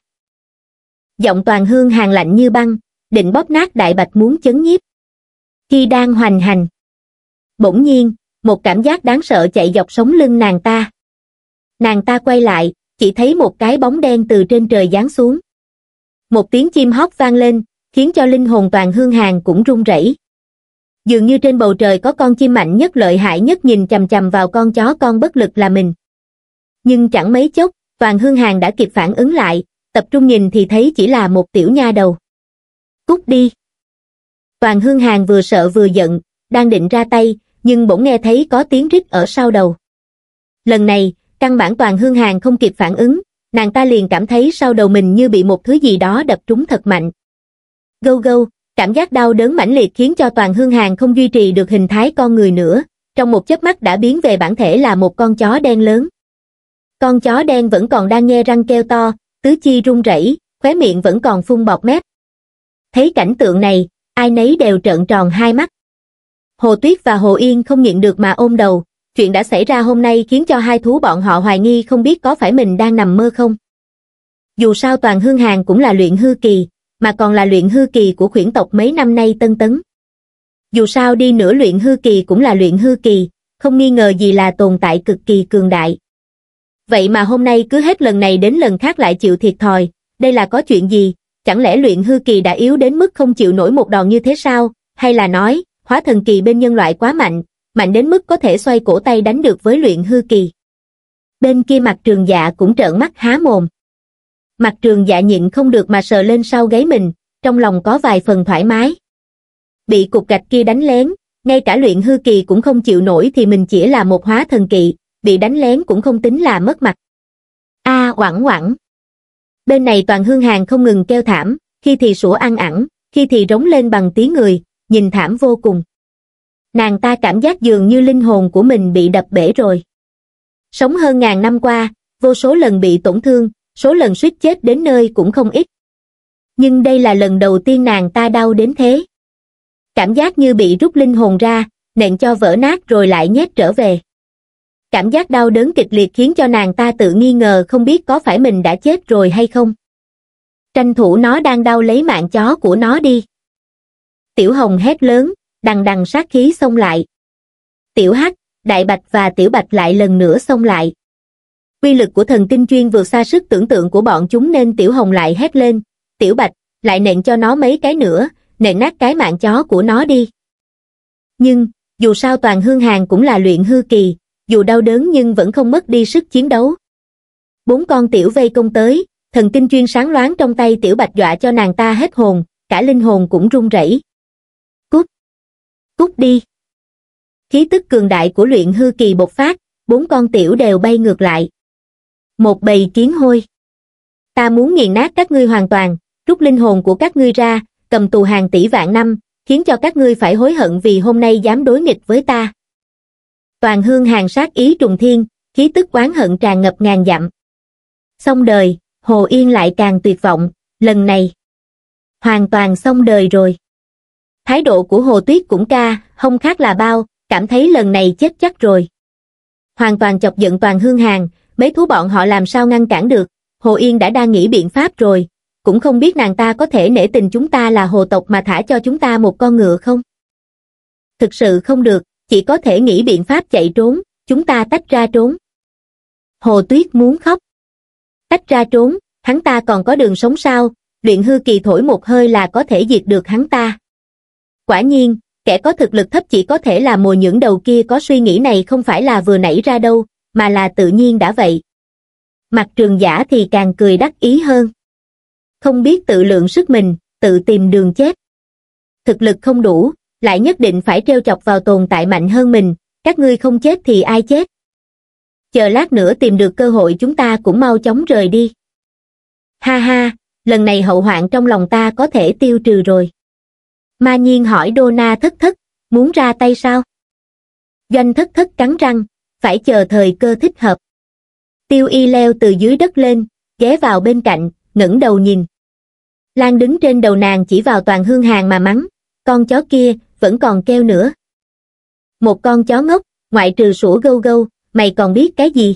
Giọng toàn hương hàng lạnh như băng, định bóp nát đại bạch muốn chấn nhiếp. Khi đang hoành hành, bỗng nhiên, một cảm giác đáng sợ chạy dọc sống lưng nàng ta. Nàng ta quay lại, chỉ thấy một cái bóng đen từ trên trời giáng xuống. Một tiếng chim hót vang lên, khiến cho linh hồn toàn hương hàng cũng run rẩy. Dường như trên bầu trời có con chim mạnh nhất lợi hại nhất nhìn chầm chầm vào con chó con bất lực là mình. Nhưng chẳng mấy chốc, toàn hương hàng đã kịp phản ứng lại, tập trung nhìn thì thấy chỉ là một tiểu nha đầu. Cút đi! Toàn hương hàng vừa sợ vừa giận, đang định ra tay, nhưng bỗng nghe thấy có tiếng rít ở sau đầu. Lần này, căn bản toàn hương hàng không kịp phản ứng, nàng ta liền cảm thấy sau đầu mình như bị một thứ gì đó đập trúng thật mạnh. Gâu gâu, cảm giác đau đớn mãnh liệt khiến cho toàn hương hàng không duy trì được hình thái con người nữa, trong một chớp mắt đã biến về bản thể là một con chó đen lớn. Con chó đen vẫn còn đang nghe răng kêu to, tứ chi run rẩy, khóe miệng vẫn còn phun bọt mép. Thấy cảnh tượng này, ai nấy đều trợn tròn hai mắt. Hồ Tuyết và Hồ Yên không nhịn được mà ôm đầu, chuyện đã xảy ra hôm nay khiến cho hai thú bọn họ hoài nghi không biết có phải mình đang nằm mơ không. Dù sao toàn hương hàng cũng là luyện hư kỳ, mà còn là luyện hư kỳ của khuyển tộc mấy năm nay tân tấn. Dù sao đi nữa luyện hư kỳ cũng là luyện hư kỳ, không nghi ngờ gì là tồn tại cực kỳ cường đại. Vậy mà hôm nay cứ hết lần này đến lần khác lại chịu thiệt thòi, đây là có chuyện gì, chẳng lẽ luyện hư kỳ đã yếu đến mức không chịu nổi một đòn như thế sao, hay là nói, hóa thần kỳ bên nhân loại quá mạnh, mạnh đến mức có thể xoay cổ tay đánh được với luyện hư kỳ. Bên kia mặt trường dạ cũng trợn mắt há mồm mặt trường dạ nhịn không được mà sờ lên sau gáy mình, trong lòng có vài phần thoải mái. Bị cục gạch kia đánh lén, ngay cả luyện hư kỳ cũng không chịu nổi thì mình chỉ là một hóa thần kỳ, bị đánh lén cũng không tính là mất mặt. A à, quẳng quẳng. Bên này toàn hương hàng không ngừng kêu thảm, khi thì sủa ăn ẳng, khi thì rống lên bằng tiếng người, nhìn thảm vô cùng. Nàng ta cảm giác dường như linh hồn của mình bị đập bể rồi. Sống hơn ngàn năm qua, vô số lần bị tổn thương, số lần suýt chết đến nơi cũng không ít. Nhưng đây là lần đầu tiên nàng ta đau đến thế. Cảm giác như bị rút linh hồn ra, nện cho vỡ nát rồi lại nhét trở về. Cảm giác đau đớn kịch liệt khiến cho nàng ta tự nghi ngờ không biết có phải mình đã chết rồi hay không. Tranh thủ nó đang đau lấy mạng chó của nó đi. Tiểu Hồng hét lớn, đằng đằng sát khí xông lại. Tiểu Hắc, Đại Bạch và Tiểu Bạch lại lần nữa xông lại quy lực của thần kinh chuyên vượt xa sức tưởng tượng của bọn chúng nên tiểu hồng lại hét lên tiểu bạch lại nện cho nó mấy cái nữa nện nát cái mạng chó của nó đi nhưng dù sao toàn hương hàng cũng là luyện hư kỳ dù đau đớn nhưng vẫn không mất đi sức chiến đấu bốn con tiểu vây công tới thần kinh chuyên sáng loáng trong tay tiểu bạch dọa cho nàng ta hết hồn cả linh hồn cũng run rẩy cút cút đi khí tức cường đại của luyện hư kỳ bộc phát bốn con tiểu đều bay ngược lại một bầy kiến hôi ta muốn nghiền nát các ngươi hoàn toàn rút linh hồn của các ngươi ra cầm tù hàng tỷ vạn năm khiến cho các ngươi phải hối hận vì hôm nay dám đối nghịch với ta toàn hương hàng sát ý trùng thiên khí tức oán hận tràn ngập ngàn dặm xong đời hồ yên lại càng tuyệt vọng lần này hoàn toàn xong đời rồi thái độ của hồ tuyết cũng ca không khác là bao cảm thấy lần này chết chắc rồi hoàn toàn chọc giận toàn hương hàng Mấy thú bọn họ làm sao ngăn cản được, Hồ Yên đã đang nghĩ biện pháp rồi, cũng không biết nàng ta có thể nể tình chúng ta là hồ tộc mà thả cho chúng ta một con ngựa không? Thực sự không được, chỉ có thể nghĩ biện pháp chạy trốn, chúng ta tách ra trốn. Hồ Tuyết muốn khóc. Tách ra trốn, hắn ta còn có đường sống sao, luyện hư kỳ thổi một hơi là có thể diệt được hắn ta. Quả nhiên, kẻ có thực lực thấp chỉ có thể là mồi những đầu kia có suy nghĩ này không phải là vừa nảy ra đâu, mà là tự nhiên đã vậy mặt trường giả thì càng cười đắc ý hơn không biết tự lượng sức mình tự tìm đường chết thực lực không đủ lại nhất định phải treo chọc vào tồn tại mạnh hơn mình các ngươi không chết thì ai chết chờ lát nữa tìm được cơ hội chúng ta cũng mau chóng rời đi ha ha lần này hậu hoạn trong lòng ta có thể tiêu trừ rồi ma nhiên hỏi dona thất thất muốn ra tay sao doanh thất thất cắn răng phải chờ thời cơ thích hợp. Tiêu y leo từ dưới đất lên, ghé vào bên cạnh, ngẩng đầu nhìn. Lan đứng trên đầu nàng chỉ vào toàn hương hàng mà mắng, con chó kia, vẫn còn kêu nữa. Một con chó ngốc, ngoại trừ sủa gâu gâu, mày còn biết cái gì?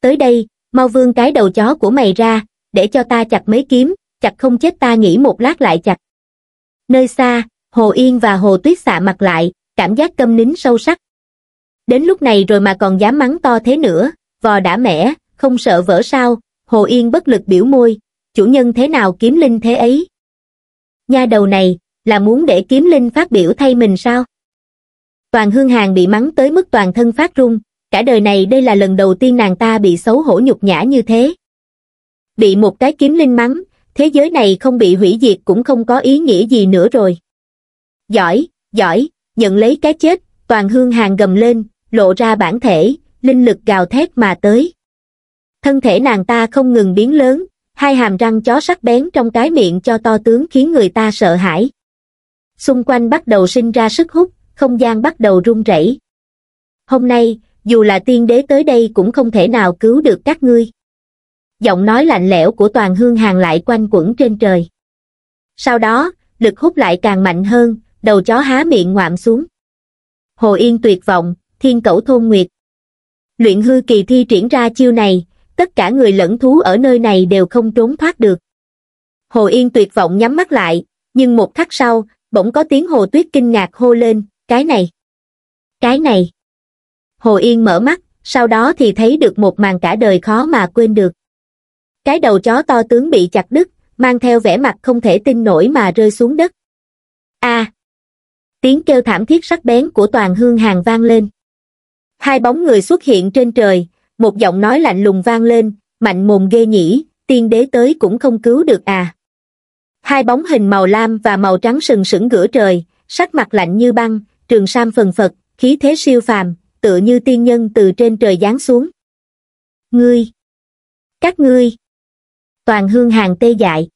Tới đây, mau vương cái đầu chó của mày ra, để cho ta chặt mấy kiếm, chặt không chết ta nghĩ một lát lại chặt. Nơi xa, Hồ Yên và Hồ Tuyết xạ mặt lại, cảm giác câm nín sâu sắc đến lúc này rồi mà còn dám mắng to thế nữa, vò đã mẻ, không sợ vỡ sao, Hồ Yên bất lực biểu môi, chủ nhân thế nào kiếm linh thế ấy. Nha đầu này, là muốn để kiếm linh phát biểu thay mình sao? Toàn hương hàng bị mắng tới mức toàn thân phát rung, cả đời này đây là lần đầu tiên nàng ta bị xấu hổ nhục nhã như thế. Bị một cái kiếm linh mắng, thế giới này không bị hủy diệt cũng không có ý nghĩa gì nữa rồi. Giỏi, giỏi, nhận lấy cái chết, toàn hương hàng gầm lên, lộ ra bản thể, linh lực gào thét mà tới. Thân thể nàng ta không ngừng biến lớn, hai hàm răng chó sắc bén trong cái miệng cho to tướng khiến người ta sợ hãi. Xung quanh bắt đầu sinh ra sức hút, không gian bắt đầu rung rẩy. Hôm nay, dù là tiên đế tới đây cũng không thể nào cứu được các ngươi. Giọng nói lạnh lẽo của toàn hương hàng lại quanh quẩn trên trời. Sau đó, lực hút lại càng mạnh hơn, đầu chó há miệng ngoạm xuống. Hồ Yên tuyệt vọng, thiên cẩu thôn nguyệt. Luyện hư kỳ thi triển ra chiêu này, tất cả người lẫn thú ở nơi này đều không trốn thoát được. Hồ Yên tuyệt vọng nhắm mắt lại, nhưng một khắc sau, bỗng có tiếng Hồ Tuyết kinh ngạc hô lên, cái này, cái này. Hồ Yên mở mắt, sau đó thì thấy được một màn cả đời khó mà quên được. Cái đầu chó to tướng bị chặt đứt, mang theo vẻ mặt không thể tin nổi mà rơi xuống đất. A. À, tiếng kêu thảm thiết sắc bén của toàn hương hàng vang lên. Hai bóng người xuất hiện trên trời, một giọng nói lạnh lùng vang lên, mạnh mồm ghê nhỉ, tiên đế tới cũng không cứu được à. Hai bóng hình màu lam và màu trắng sừng sững giữa trời, sắc mặt lạnh như băng, trường sam phần phật, khí thế siêu phàm, tựa như tiên nhân từ trên trời giáng xuống. Ngươi! Các ngươi! Toàn hương hàng tê dại.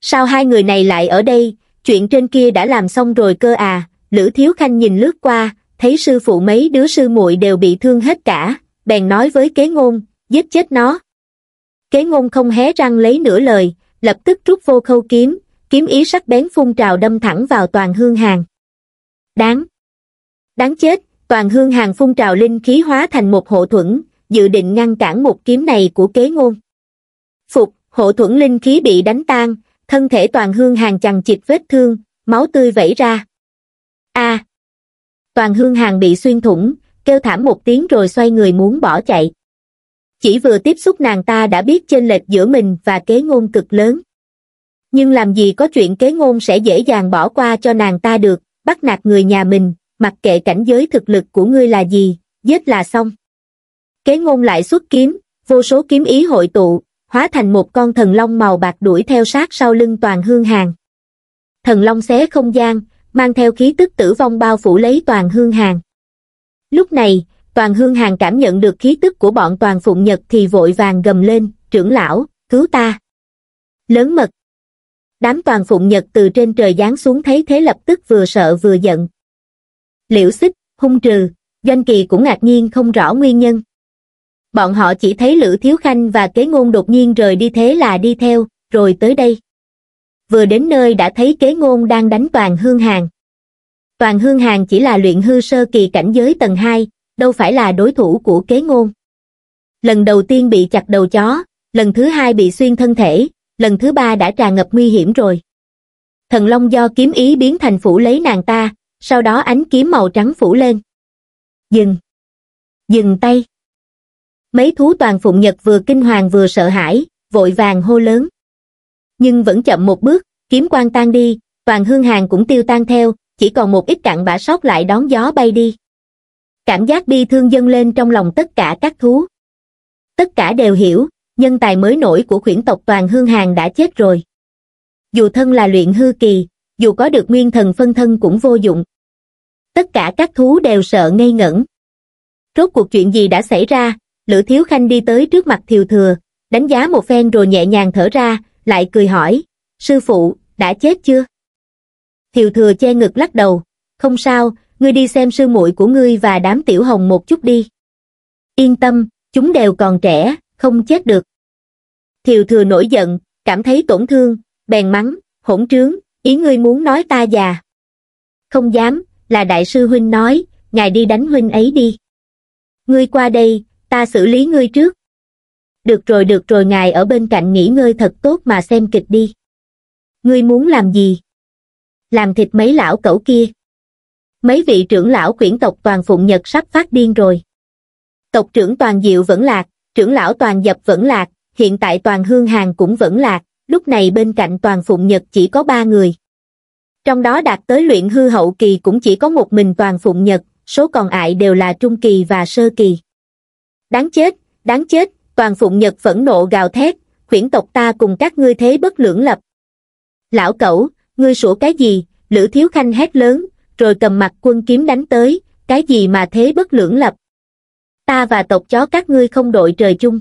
Sao hai người này lại ở đây, chuyện trên kia đã làm xong rồi cơ à, Lữ Thiếu Khanh nhìn lướt qua, thấy sư phụ mấy đứa sư muội đều bị thương hết cả, bèn nói với kế ngôn, giết chết nó. Kế ngôn không hé răng lấy nửa lời, lập tức rút vô khâu kiếm, kiếm ý sắc bén phun trào đâm thẳng vào toàn hương hàng. Đáng! Đáng chết, toàn hương hàng phun trào linh khí hóa thành một hộ thuẫn, dự định ngăn cản một kiếm này của kế ngôn. Phục, hộ thuẫn linh khí bị đánh tan, thân thể toàn hương hàng chằng chịt vết thương, máu tươi vẩy ra. a à, toàn hương hàng bị xuyên thủng, kêu thảm một tiếng rồi xoay người muốn bỏ chạy. Chỉ vừa tiếp xúc nàng ta đã biết chênh lệch giữa mình và kế ngôn cực lớn. Nhưng làm gì có chuyện kế ngôn sẽ dễ dàng bỏ qua cho nàng ta được, bắt nạt người nhà mình, mặc kệ cảnh giới thực lực của ngươi là gì, giết là xong. Kế ngôn lại xuất kiếm, vô số kiếm ý hội tụ, hóa thành một con thần long màu bạc đuổi theo sát sau lưng toàn hương hàng. Thần long xé không gian, mang theo khí tức tử vong bao phủ lấy toàn hương hàng lúc này toàn hương hàng cảm nhận được khí tức của bọn toàn phụng nhật thì vội vàng gầm lên trưởng lão cứu ta lớn mật đám toàn phụng nhật từ trên trời giáng xuống thấy thế lập tức vừa sợ vừa giận liễu xích hung trừ doanh kỳ cũng ngạc nhiên không rõ nguyên nhân bọn họ chỉ thấy lữ thiếu khanh và kế ngôn đột nhiên rời đi thế là đi theo rồi tới đây vừa đến nơi đã thấy kế ngôn đang đánh toàn hương hàng. Toàn hương hàng chỉ là luyện hư sơ kỳ cảnh giới tầng 2, đâu phải là đối thủ của kế ngôn. Lần đầu tiên bị chặt đầu chó, lần thứ hai bị xuyên thân thể, lần thứ ba đã tràn ngập nguy hiểm rồi. Thần Long do kiếm ý biến thành phủ lấy nàng ta, sau đó ánh kiếm màu trắng phủ lên. Dừng! Dừng tay! Mấy thú toàn phụng nhật vừa kinh hoàng vừa sợ hãi, vội vàng hô lớn nhưng vẫn chậm một bước, kiếm quan tan đi, toàn hương hàng cũng tiêu tan theo, chỉ còn một ít cặn bã sót lại đón gió bay đi. Cảm giác bi thương dâng lên trong lòng tất cả các thú. Tất cả đều hiểu, nhân tài mới nổi của khuyển tộc toàn hương hàng đã chết rồi. Dù thân là luyện hư kỳ, dù có được nguyên thần phân thân cũng vô dụng. Tất cả các thú đều sợ ngây ngẩn. Rốt cuộc chuyện gì đã xảy ra, Lữ Thiếu Khanh đi tới trước mặt Thiều Thừa, đánh giá một phen rồi nhẹ nhàng thở ra, lại cười hỏi, sư phụ, đã chết chưa? Thiều thừa che ngực lắc đầu, không sao, ngươi đi xem sư muội của ngươi và đám tiểu hồng một chút đi. Yên tâm, chúng đều còn trẻ, không chết được. Thiều thừa nổi giận, cảm thấy tổn thương, bèn mắng, hỗn trướng, ý ngươi muốn nói ta già. Không dám, là đại sư huynh nói, ngài đi đánh huynh ấy đi. Ngươi qua đây, ta xử lý ngươi trước được rồi được rồi ngài ở bên cạnh nghỉ ngơi thật tốt mà xem kịch đi. Ngươi muốn làm gì? Làm thịt mấy lão cẩu kia. Mấy vị trưởng lão quyển tộc toàn phụng nhật sắp phát điên rồi. Tộc trưởng toàn diệu vẫn lạc, trưởng lão toàn dập vẫn lạc, hiện tại toàn hương hàng cũng vẫn lạc, lúc này bên cạnh toàn phụng nhật chỉ có ba người. Trong đó đạt tới luyện hư hậu kỳ cũng chỉ có một mình toàn phụng nhật, số còn lại đều là trung kỳ và sơ kỳ. Đáng chết, đáng chết, Toàn Phụng Nhật phẫn nộ gào thét, khuyển tộc ta cùng các ngươi thế bất lưỡng lập. Lão cẩu, ngươi sủa cái gì, Lữ Thiếu Khanh hét lớn, rồi cầm mặt quân kiếm đánh tới, cái gì mà thế bất lưỡng lập. Ta và tộc chó các ngươi không đội trời chung.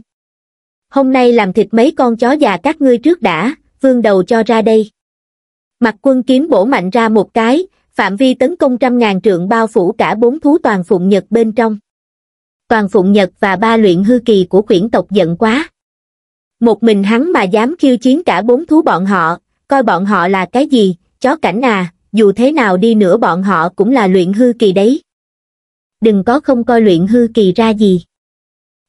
Hôm nay làm thịt mấy con chó già các ngươi trước đã, vương đầu cho ra đây. Mặt quân kiếm bổ mạnh ra một cái, phạm vi tấn công trăm ngàn trượng bao phủ cả bốn thú toàn phụng nhật bên trong toàn phụng nhật và ba luyện hư kỳ của quyển tộc giận quá. Một mình hắn mà dám khiêu chiến cả bốn thú bọn họ, coi bọn họ là cái gì, chó cảnh à, dù thế nào đi nữa bọn họ cũng là luyện hư kỳ đấy. Đừng có không coi luyện hư kỳ ra gì.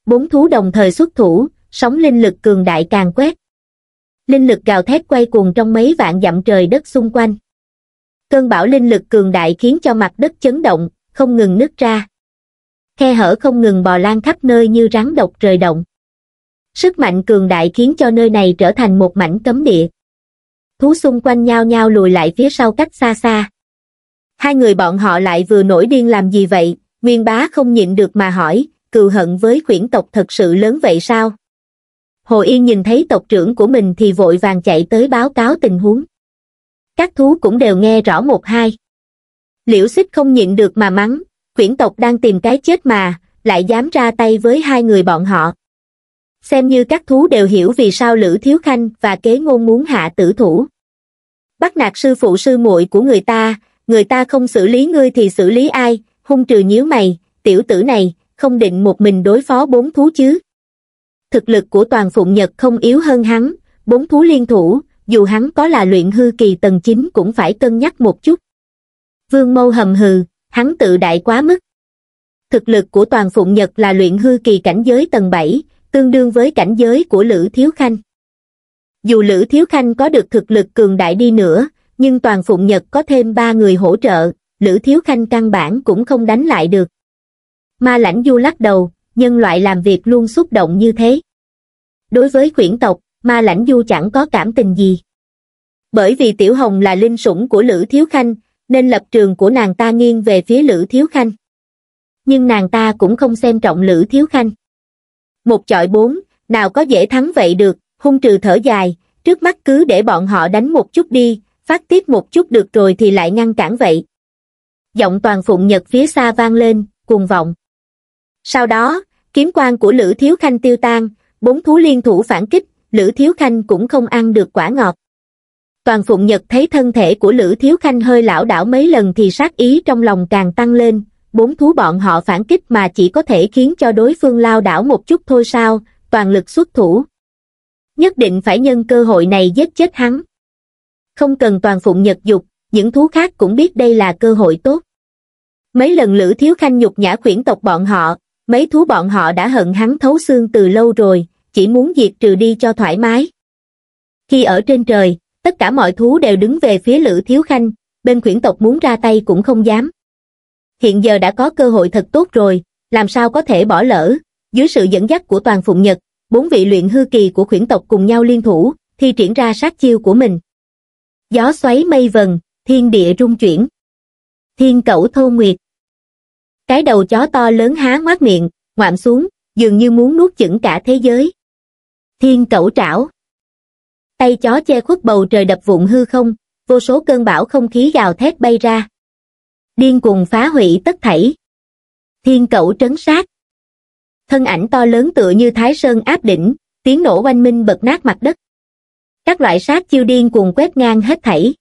Bốn thú đồng thời xuất thủ, sóng linh lực cường đại càng quét. Linh lực gào thét quay cuồng trong mấy vạn dặm trời đất xung quanh. Cơn bão linh lực cường đại khiến cho mặt đất chấn động, không ngừng nứt ra khe hở không ngừng bò lan khắp nơi như rắn độc rời động. Sức mạnh cường đại khiến cho nơi này trở thành một mảnh cấm địa. Thú xung quanh nhao nhao lùi lại phía sau cách xa xa. Hai người bọn họ lại vừa nổi điên làm gì vậy, Nguyên bá không nhịn được mà hỏi, cừu hận với Quyển tộc thật sự lớn vậy sao? Hồ Yên nhìn thấy tộc trưởng của mình thì vội vàng chạy tới báo cáo tình huống. Các thú cũng đều nghe rõ một hai. Liễu xích không nhịn được mà mắng, Khuyển tộc đang tìm cái chết mà, lại dám ra tay với hai người bọn họ. Xem như các thú đều hiểu vì sao Lữ Thiếu Khanh và kế ngôn muốn hạ tử thủ. Bắt nạt sư phụ sư muội của người ta, người ta không xử lý ngươi thì xử lý ai, hung trừ nhíu mày, tiểu tử này, không định một mình đối phó bốn thú chứ. Thực lực của toàn phụng nhật không yếu hơn hắn, bốn thú liên thủ, dù hắn có là luyện hư kỳ tầng 9 cũng phải cân nhắc một chút. Vương mâu hầm hừ, hắn tự đại quá mức thực lực của toàn phụng nhật là luyện hư kỳ cảnh giới tầng bảy tương đương với cảnh giới của lữ thiếu khanh dù lữ thiếu khanh có được thực lực cường đại đi nữa nhưng toàn phụng nhật có thêm ba người hỗ trợ lữ thiếu khanh căn bản cũng không đánh lại được ma lãnh du lắc đầu nhân loại làm việc luôn xúc động như thế đối với quyển tộc ma lãnh du chẳng có cảm tình gì bởi vì tiểu hồng là linh sủng của lữ thiếu khanh nên lập trường của nàng ta nghiêng về phía Lữ Thiếu Khanh. Nhưng nàng ta cũng không xem trọng Lữ Thiếu Khanh. Một chọi bốn, nào có dễ thắng vậy được, hung trừ thở dài, trước mắt cứ để bọn họ đánh một chút đi, phát tiết một chút được rồi thì lại ngăn cản vậy. Giọng toàn phụng nhật phía xa vang lên, cuồng vọng. Sau đó, kiếm quan của Lữ Thiếu Khanh tiêu tan, bốn thú liên thủ phản kích, Lữ Thiếu Khanh cũng không ăn được quả ngọt. Toàn Phụng Nhật thấy thân thể của Lữ Thiếu Khanh hơi lão đảo mấy lần thì sát ý trong lòng càng tăng lên, bốn thú bọn họ phản kích mà chỉ có thể khiến cho đối phương lao đảo một chút thôi sao, toàn lực xuất thủ. Nhất định phải nhân cơ hội này giết chết hắn. Không cần Toàn Phụng Nhật dục, những thú khác cũng biết đây là cơ hội tốt. Mấy lần Lữ Thiếu Khanh nhục nhã khuyển tộc bọn họ, mấy thú bọn họ đã hận hắn thấu xương từ lâu rồi, chỉ muốn diệt trừ đi cho thoải mái. Khi ở trên trời, tất cả mọi thú đều đứng về phía Lữ Thiếu Khanh, bên khuyển tộc muốn ra tay cũng không dám. Hiện giờ đã có cơ hội thật tốt rồi, làm sao có thể bỏ lỡ, dưới sự dẫn dắt của toàn phụng nhật, bốn vị luyện hư kỳ của khuyển tộc cùng nhau liên thủ, thi triển ra sát chiêu của mình. Gió xoáy mây vần, thiên địa rung chuyển. Thiên cẩu thô nguyệt. Cái đầu chó to lớn há ngoác miệng, ngoạm xuống, dường như muốn nuốt chửng cả thế giới. Thiên cẩu trảo tay chó che khuất bầu trời đập vụn hư không, vô số cơn bão không khí gào thét bay ra. Điên cuồng phá hủy tất thảy. Thiên cẩu trấn sát. Thân ảnh to lớn tựa như thái sơn áp đỉnh, tiếng nổ oanh minh bật nát mặt đất. Các loại sát chiêu điên cuồng quét ngang hết thảy.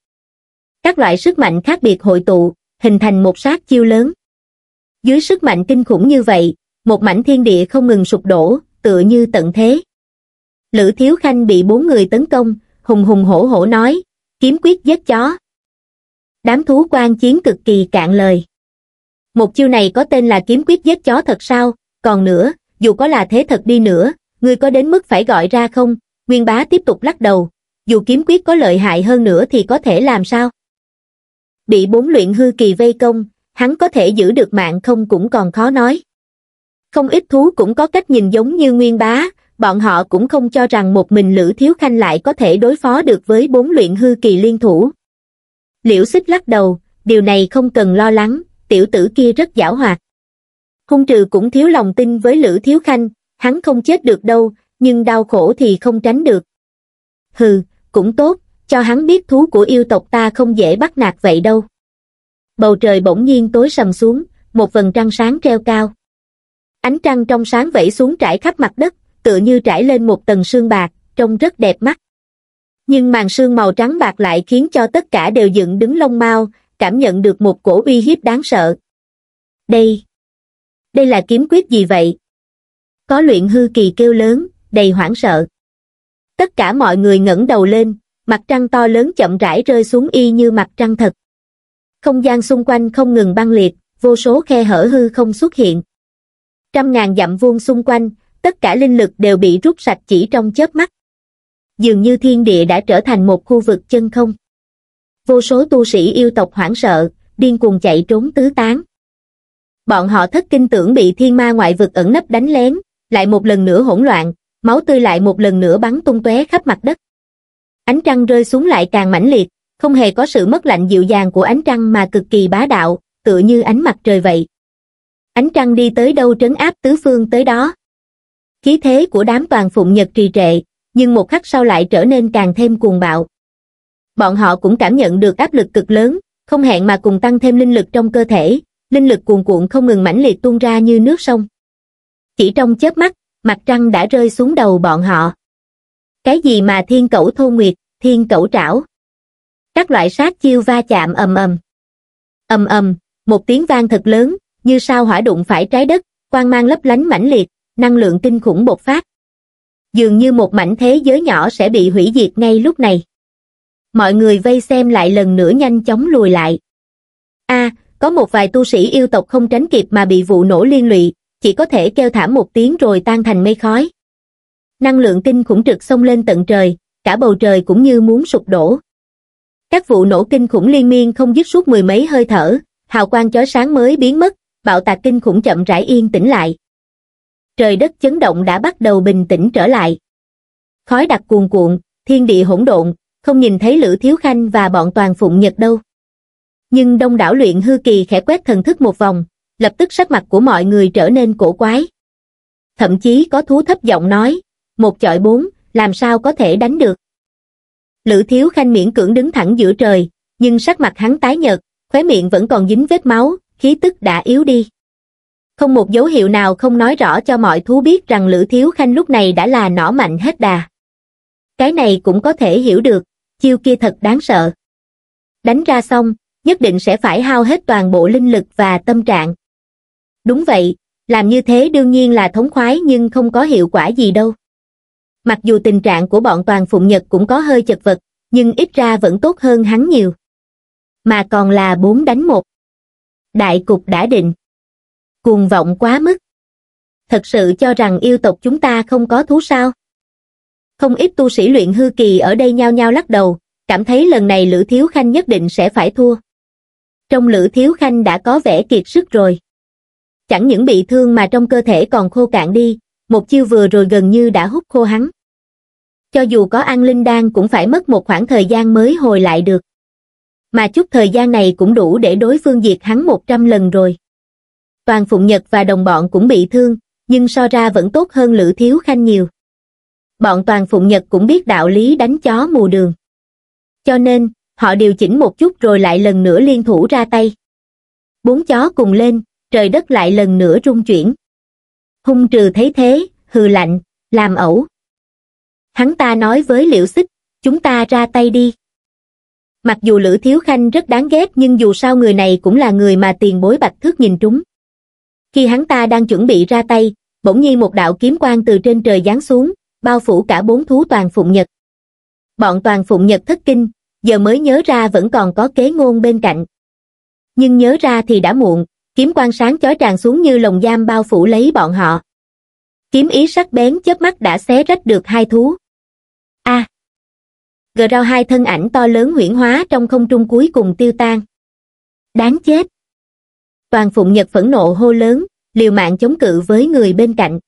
Các loại sức mạnh khác biệt hội tụ, hình thành một sát chiêu lớn. Dưới sức mạnh kinh khủng như vậy, một mảnh thiên địa không ngừng sụp đổ, tựa như tận thế. Lữ Thiếu Khanh bị bốn người tấn công, hùng hùng hổ hổ nói, kiếm quyết giết chó. Đám thú quan chiến cực kỳ cạn lời. Một chiêu này có tên là kiếm quyết giết chó thật sao, còn nữa, dù có là thế thật đi nữa, ngươi có đến mức phải gọi ra không? Nguyên bá tiếp tục lắc đầu, dù kiếm quyết có lợi hại hơn nữa thì có thể làm sao? Bị bốn luyện hư kỳ vây công, hắn có thể giữ được mạng không cũng còn khó nói. Không ít thú cũng có cách nhìn giống như Nguyên bá, bọn họ cũng không cho rằng một mình Lữ Thiếu Khanh lại có thể đối phó được với bốn luyện hư kỳ liên thủ. Liễu xích lắc đầu, điều này không cần lo lắng, tiểu tử kia rất giảo hoạt. Hung trừ cũng thiếu lòng tin với Lữ Thiếu Khanh, hắn không chết được đâu, nhưng đau khổ thì không tránh được. Hừ, cũng tốt, cho hắn biết thú của yêu tộc ta không dễ bắt nạt vậy đâu. Bầu trời bỗng nhiên tối sầm xuống, một vầng trăng sáng treo cao. Ánh trăng trong sáng vẫy xuống trải khắp mặt đất, tựa như trải lên một tầng sương bạc, trông rất đẹp mắt. Nhưng màn sương màu trắng bạc lại khiến cho tất cả đều dựng đứng lông mau, cảm nhận được một cổ uy hiếp đáng sợ. Đây, đây là kiếm quyết gì vậy? Có luyện hư kỳ kêu lớn, đầy hoảng sợ. Tất cả mọi người ngẩng đầu lên, mặt trăng to lớn chậm rãi rơi xuống y như mặt trăng thật. Không gian xung quanh không ngừng băng liệt, vô số khe hở hư không xuất hiện. Trăm ngàn dặm vuông xung quanh, tất cả linh lực đều bị rút sạch chỉ trong chớp mắt dường như thiên địa đã trở thành một khu vực chân không vô số tu sĩ yêu tộc hoảng sợ điên cuồng chạy trốn tứ tán bọn họ thất kinh tưởng bị thiên ma ngoại vực ẩn nấp đánh lén lại một lần nữa hỗn loạn máu tươi lại một lần nữa bắn tung tóe khắp mặt đất ánh trăng rơi xuống lại càng mãnh liệt không hề có sự mất lạnh dịu dàng của ánh trăng mà cực kỳ bá đạo tựa như ánh mặt trời vậy ánh trăng đi tới đâu trấn áp tứ phương tới đó Khí thế của đám toàn phụng Nhật trì trệ, nhưng một khắc sau lại trở nên càng thêm cuồng bạo. Bọn họ cũng cảm nhận được áp lực cực lớn, không hẹn mà cùng tăng thêm linh lực trong cơ thể, linh lực cuồn cuộn không ngừng mãnh liệt tuôn ra như nước sông. Chỉ trong chớp mắt, mặt trăng đã rơi xuống đầu bọn họ. Cái gì mà thiên cẩu thô nguyệt, thiên cẩu trảo. Các loại sát chiêu va chạm ầm ầm. Ầm ầm, một tiếng vang thật lớn, như sao hỏa đụng phải trái đất, quang mang lấp lánh mãnh liệt, năng lượng kinh khủng bộc phát. Dường như một mảnh thế giới nhỏ sẽ bị hủy diệt ngay lúc này. Mọi người vây xem lại lần nữa nhanh chóng lùi lại. a có một vài tu sĩ yêu tộc không tránh kịp mà bị vụ nổ liên lụy, chỉ có thể kêu thảm một tiếng rồi tan thành mây khói. Năng lượng kinh khủng trực xông lên tận trời, cả bầu trời cũng như muốn sụp đổ. Các vụ nổ kinh khủng liên miên không dứt suốt mười mấy hơi thở, hào quang chói sáng mới biến mất, bạo tạc kinh khủng chậm rãi yên tĩnh lại trời đất chấn động đã bắt đầu bình tĩnh trở lại. Khói đặc cuồn cuộn, thiên địa hỗn độn, không nhìn thấy Lữ Thiếu Khanh và bọn toàn phụng nhật đâu. Nhưng đông đảo luyện hư kỳ khẽ quét thần thức một vòng, lập tức sắc mặt của mọi người trở nên cổ quái. Thậm chí có thú thấp giọng nói, một chọi bốn, làm sao có thể đánh được. Lữ Thiếu Khanh miễn cưỡng đứng thẳng giữa trời, nhưng sắc mặt hắn tái nhợt, khóe miệng vẫn còn dính vết máu, khí tức đã yếu đi không một dấu hiệu nào không nói rõ cho mọi thú biết rằng lữ thiếu khanh lúc này đã là nỏ mạnh hết đà. Cái này cũng có thể hiểu được, chiêu kia thật đáng sợ. Đánh ra xong, nhất định sẽ phải hao hết toàn bộ linh lực và tâm trạng. Đúng vậy, làm như thế đương nhiên là thống khoái nhưng không có hiệu quả gì đâu. Mặc dù tình trạng của bọn toàn phụng Nhật cũng có hơi chật vật, nhưng ít ra vẫn tốt hơn hắn nhiều. Mà còn là bốn đánh một. Đại cục đã định cuồng vọng quá mức. Thật sự cho rằng yêu tộc chúng ta không có thú sao? Không ít tu sĩ luyện hư kỳ ở đây nhao nhao lắc đầu, cảm thấy lần này Lữ Thiếu Khanh nhất định sẽ phải thua. Trong Lữ Thiếu Khanh đã có vẻ kiệt sức rồi. Chẳng những bị thương mà trong cơ thể còn khô cạn đi, một chiêu vừa rồi gần như đã hút khô hắn. Cho dù có ăn linh đan cũng phải mất một khoảng thời gian mới hồi lại được. Mà chút thời gian này cũng đủ để đối phương diệt hắn 100 lần rồi. Toàn Phụng Nhật và đồng bọn cũng bị thương, nhưng so ra vẫn tốt hơn Lữ Thiếu Khanh nhiều. Bọn Toàn Phụng Nhật cũng biết đạo lý đánh chó mù đường. Cho nên, họ điều chỉnh một chút rồi lại lần nữa liên thủ ra tay. Bốn chó cùng lên, trời đất lại lần nữa rung chuyển. Hung trừ thấy thế, hừ lạnh, làm ẩu. Hắn ta nói với liễu xích, chúng ta ra tay đi. Mặc dù Lữ Thiếu Khanh rất đáng ghét nhưng dù sao người này cũng là người mà tiền bối bạch thước nhìn trúng khi hắn ta đang chuẩn bị ra tay bỗng nhiên một đạo kiếm quang từ trên trời giáng xuống bao phủ cả bốn thú toàn phụng nhật bọn toàn phụng nhật thất kinh giờ mới nhớ ra vẫn còn có kế ngôn bên cạnh nhưng nhớ ra thì đã muộn kiếm quang sáng chói tràn xuống như lồng giam bao phủ lấy bọn họ kiếm ý sắc bén chớp mắt đã xé rách được hai thú a gờ rao hai thân ảnh to lớn huyễn hóa trong không trung cuối cùng tiêu tan đáng chết Toàn Phụng Nhật phẫn nộ hô lớn, liều mạng chống cự với người bên cạnh.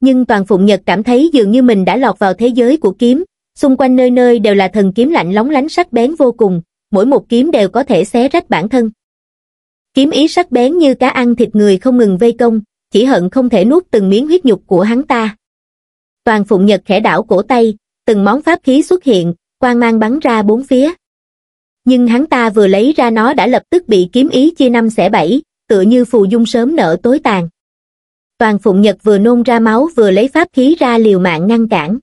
Nhưng Toàn Phụng Nhật cảm thấy dường như mình đã lọt vào thế giới của kiếm, xung quanh nơi nơi đều là thần kiếm lạnh lóng lánh sắc bén vô cùng, mỗi một kiếm đều có thể xé rách bản thân. Kiếm ý sắc bén như cá ăn thịt người không ngừng vây công, chỉ hận không thể nuốt từng miếng huyết nhục của hắn ta. Toàn Phụng Nhật khẽ đảo cổ tay, từng món pháp khí xuất hiện, quang mang bắn ra bốn phía nhưng hắn ta vừa lấy ra nó đã lập tức bị kiếm ý chia năm xẻ bảy tựa như phù dung sớm nở tối tàn toàn phụng nhật vừa nôn ra máu vừa lấy pháp khí ra liều mạng ngăn cản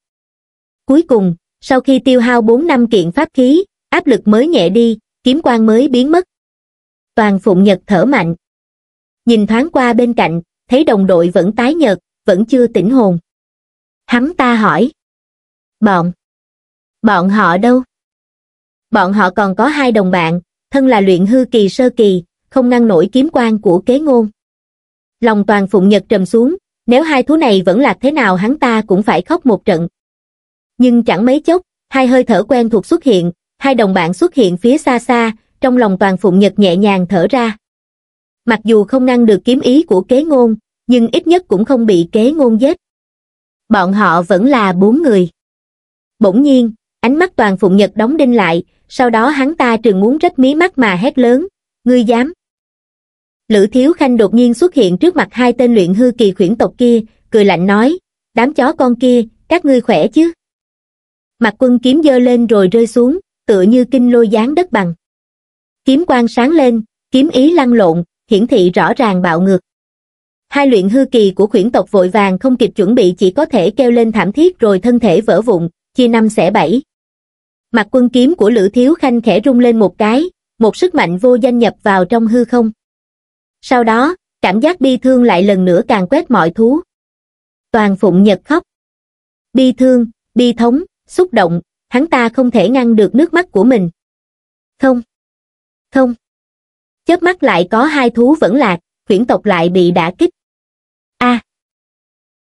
cuối cùng sau khi tiêu hao bốn năm kiện pháp khí áp lực mới nhẹ đi kiếm quan mới biến mất toàn phụng nhật thở mạnh nhìn thoáng qua bên cạnh thấy đồng đội vẫn tái nhợt vẫn chưa tỉnh hồn hắn ta hỏi bọn bọn họ đâu Bọn họ còn có hai đồng bạn, thân là luyện hư kỳ sơ kỳ, không ngăn nổi kiếm quan của kế ngôn. Lòng toàn phụng nhật trầm xuống, nếu hai thú này vẫn lạc thế nào hắn ta cũng phải khóc một trận. Nhưng chẳng mấy chốc, hai hơi thở quen thuộc xuất hiện, hai đồng bạn xuất hiện phía xa xa, trong lòng toàn phụng nhật nhẹ nhàng thở ra. Mặc dù không ngăn được kiếm ý của kế ngôn, nhưng ít nhất cũng không bị kế ngôn giết. Bọn họ vẫn là bốn người. Bỗng nhiên, ánh mắt toàn phụng nhật đóng đinh lại, sau đó hắn ta trừng muốn rách mí mắt mà hét lớn ngươi dám lữ thiếu khanh đột nhiên xuất hiện trước mặt hai tên luyện hư kỳ khuyển tộc kia cười lạnh nói đám chó con kia các ngươi khỏe chứ mặt quân kiếm dơ lên rồi rơi xuống tựa như kinh lôi gián đất bằng kiếm quang sáng lên kiếm ý lăn lộn hiển thị rõ ràng bạo ngược hai luyện hư kỳ của khuyển tộc vội vàng không kịp chuẩn bị chỉ có thể kêu lên thảm thiết rồi thân thể vỡ vụn chia năm xẻ bảy mặt quân kiếm của lữ thiếu khanh khẽ rung lên một cái một sức mạnh vô danh nhập vào trong hư không sau đó cảm giác bi thương lại lần nữa càng quét mọi thú toàn phụng nhật khóc bi thương bi thống xúc động hắn ta không thể ngăn được nước mắt của mình không không chớp mắt lại có hai thú vẫn lạc khuyển tộc lại bị đả kích a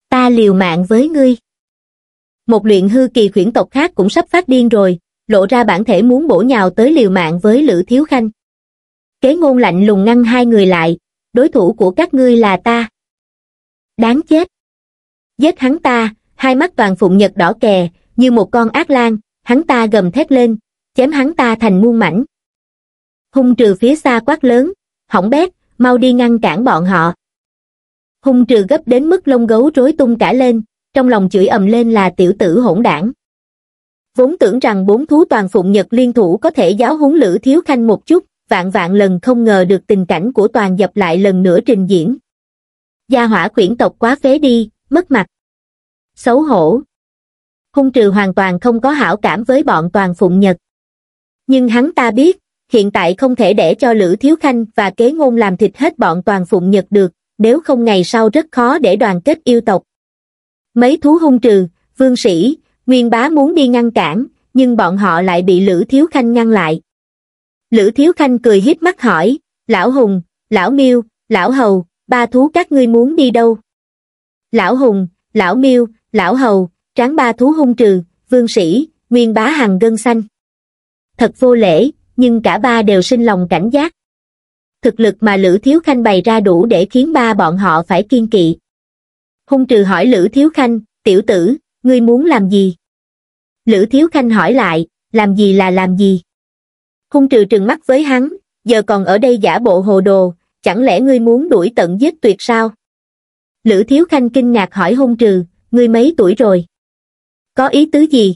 ta liều mạng với ngươi một luyện hư kỳ khuyển tộc khác cũng sắp phát điên rồi lộ ra bản thể muốn bổ nhào tới liều mạng với Lữ Thiếu Khanh. Kế ngôn lạnh lùng ngăn hai người lại, đối thủ của các ngươi là ta. Đáng chết. Giết hắn ta, hai mắt toàn phụng nhật đỏ kè, như một con ác lan, hắn ta gầm thét lên, chém hắn ta thành muôn mảnh. Hung trừ phía xa quát lớn, hỏng bét, mau đi ngăn cản bọn họ. Hung trừ gấp đến mức lông gấu rối tung cả lên, trong lòng chửi ầm lên là tiểu tử hỗn đảng vốn tưởng rằng bốn thú toàn phụng nhật liên thủ có thể giáo huấn lữ thiếu khanh một chút, vạn vạn lần không ngờ được tình cảnh của toàn dập lại lần nữa trình diễn. Gia hỏa quyển tộc quá phế đi, mất mặt. Xấu hổ. Hung trừ hoàn toàn không có hảo cảm với bọn toàn phụng nhật. Nhưng hắn ta biết, hiện tại không thể để cho Lữ Thiếu Khanh và kế ngôn làm thịt hết bọn toàn phụng nhật được, nếu không ngày sau rất khó để đoàn kết yêu tộc. Mấy thú hung trừ, vương sĩ, nguyên bá muốn đi ngăn cản nhưng bọn họ lại bị lữ thiếu khanh ngăn lại lữ thiếu khanh cười híp mắt hỏi lão hùng lão miêu lão hầu ba thú các ngươi muốn đi đâu lão hùng lão miêu lão hầu tráng ba thú hung trừ vương sĩ nguyên bá hằng gân xanh thật vô lễ nhưng cả ba đều sinh lòng cảnh giác thực lực mà lữ thiếu khanh bày ra đủ để khiến ba bọn họ phải kiên kỵ hung trừ hỏi lữ thiếu khanh tiểu tử ngươi muốn làm gì? Lữ Thiếu Khanh hỏi lại, làm gì là làm gì? Hung trừ trừng mắt với hắn, giờ còn ở đây giả bộ hồ đồ, chẳng lẽ ngươi muốn đuổi tận giết tuyệt sao? Lữ Thiếu Khanh kinh ngạc hỏi hung trừ, ngươi mấy tuổi rồi? Có ý tứ gì?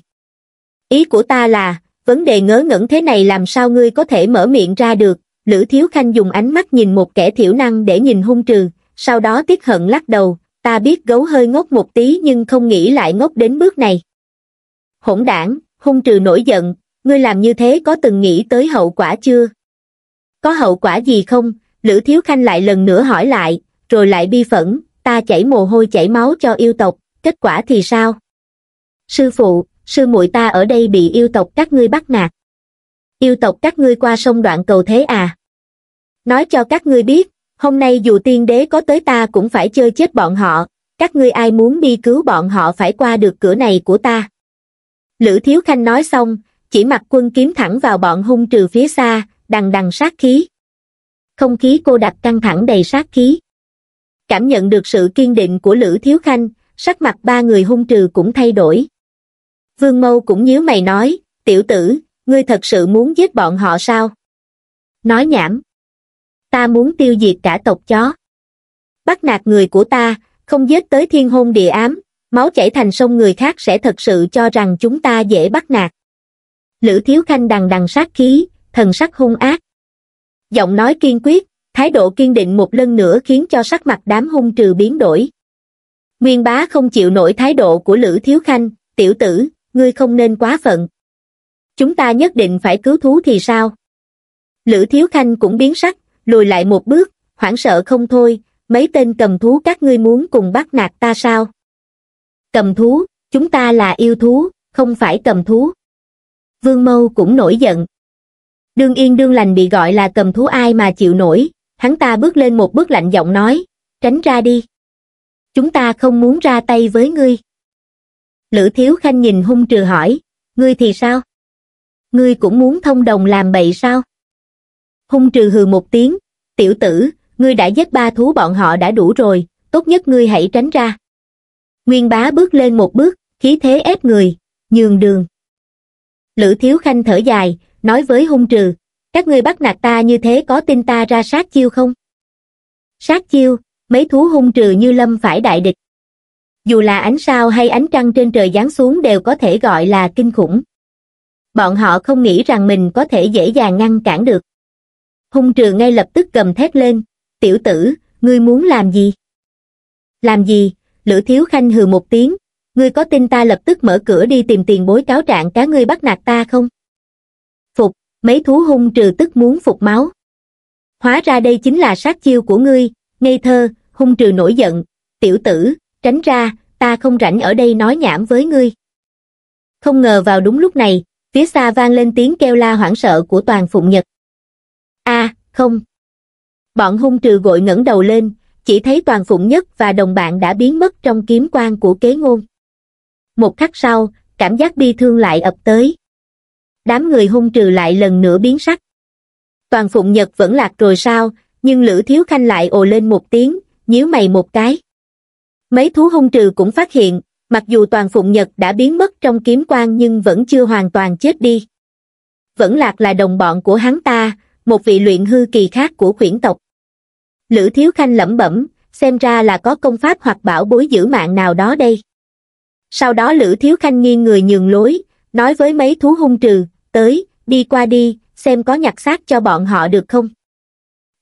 Ý của ta là, vấn đề ngớ ngẩn thế này làm sao ngươi có thể mở miệng ra được? Lữ Thiếu Khanh dùng ánh mắt nhìn một kẻ thiểu năng để nhìn hung trừ, sau đó tiếc hận lắc đầu, ta biết gấu hơi ngốc một tí nhưng không nghĩ lại ngốc đến bước này hỗn đảng hung trừ nổi giận ngươi làm như thế có từng nghĩ tới hậu quả chưa có hậu quả gì không lữ thiếu khanh lại lần nữa hỏi lại rồi lại bi phẫn ta chảy mồ hôi chảy máu cho yêu tộc kết quả thì sao sư phụ sư muội ta ở đây bị yêu tộc các ngươi bắt nạt yêu tộc các ngươi qua sông đoạn cầu thế à nói cho các ngươi biết hôm nay dù tiên đế có tới ta cũng phải chơi chết bọn họ các ngươi ai muốn đi cứu bọn họ phải qua được cửa này của ta lữ thiếu khanh nói xong chỉ mặc quân kiếm thẳng vào bọn hung trừ phía xa đằng đằng sát khí không khí cô đặc căng thẳng đầy sát khí cảm nhận được sự kiên định của lữ thiếu khanh sắc mặt ba người hung trừ cũng thay đổi vương mâu cũng nhíu mày nói tiểu tử ngươi thật sự muốn giết bọn họ sao nói nhảm ta muốn tiêu diệt cả tộc chó. Bắt nạt người của ta, không giết tới thiên hôn địa ám, máu chảy thành sông người khác sẽ thật sự cho rằng chúng ta dễ bắt nạt. Lữ Thiếu Khanh đằng đằng sát khí, thần sắc hung ác. Giọng nói kiên quyết, thái độ kiên định một lần nữa khiến cho sắc mặt đám hung trừ biến đổi. Nguyên bá không chịu nổi thái độ của Lữ Thiếu Khanh, tiểu tử, ngươi không nên quá phận. Chúng ta nhất định phải cứu thú thì sao? Lữ Thiếu Khanh cũng biến sắc, lùi lại một bước, hoảng sợ không thôi, mấy tên cầm thú các ngươi muốn cùng bắt nạt ta sao? Cầm thú, chúng ta là yêu thú, không phải cầm thú. Vương Mâu cũng nổi giận. Đương yên đương lành bị gọi là cầm thú ai mà chịu nổi, hắn ta bước lên một bước lạnh giọng nói, tránh ra đi. Chúng ta không muốn ra tay với ngươi. Lữ Thiếu Khanh nhìn hung trừ hỏi, ngươi thì sao? Ngươi cũng muốn thông đồng làm bậy sao? Hung trừ hừ một tiếng, tiểu tử, ngươi đã giết ba thú bọn họ đã đủ rồi, tốt nhất ngươi hãy tránh ra. Nguyên bá bước lên một bước, khí thế ép người, nhường đường. Lữ Thiếu Khanh thở dài, nói với hung trừ, các ngươi bắt nạt ta như thế có tin ta ra sát chiêu không? Sát chiêu, mấy thú hung trừ như lâm phải đại địch. Dù là ánh sao hay ánh trăng trên trời giáng xuống đều có thể gọi là kinh khủng. Bọn họ không nghĩ rằng mình có thể dễ dàng ngăn cản được hung trừ ngay lập tức cầm thét lên tiểu tử ngươi muốn làm gì làm gì lữ thiếu khanh hừ một tiếng ngươi có tin ta lập tức mở cửa đi tìm tiền bối cáo trạng cá ngươi bắt nạt ta không phục mấy thú hung trừ tức muốn phục máu hóa ra đây chính là sát chiêu của ngươi ngây thơ hung trừ nổi giận tiểu tử tránh ra ta không rảnh ở đây nói nhảm với ngươi không ngờ vào đúng lúc này phía xa vang lên tiếng kêu la hoảng sợ của toàn phụng nhật a à, không bọn hung trừ gội ngẩng đầu lên chỉ thấy toàn phụng nhất và đồng bạn đã biến mất trong kiếm quan của kế ngôn một khắc sau cảm giác bi thương lại ập tới đám người hung trừ lại lần nữa biến sắc toàn phụng nhật vẫn lạc rồi sao nhưng lữ thiếu khanh lại ồ lên một tiếng nhíu mày một cái mấy thú hung trừ cũng phát hiện mặc dù toàn phụng nhật đã biến mất trong kiếm quan nhưng vẫn chưa hoàn toàn chết đi vẫn lạc là đồng bọn của hắn ta một vị luyện hư kỳ khác của khuyển tộc. Lữ Thiếu Khanh lẩm bẩm, xem ra là có công pháp hoặc bảo bối giữ mạng nào đó đây. Sau đó Lữ Thiếu Khanh nghiêng người nhường lối, nói với mấy thú hung trừ, tới, đi qua đi, xem có nhặt xác cho bọn họ được không.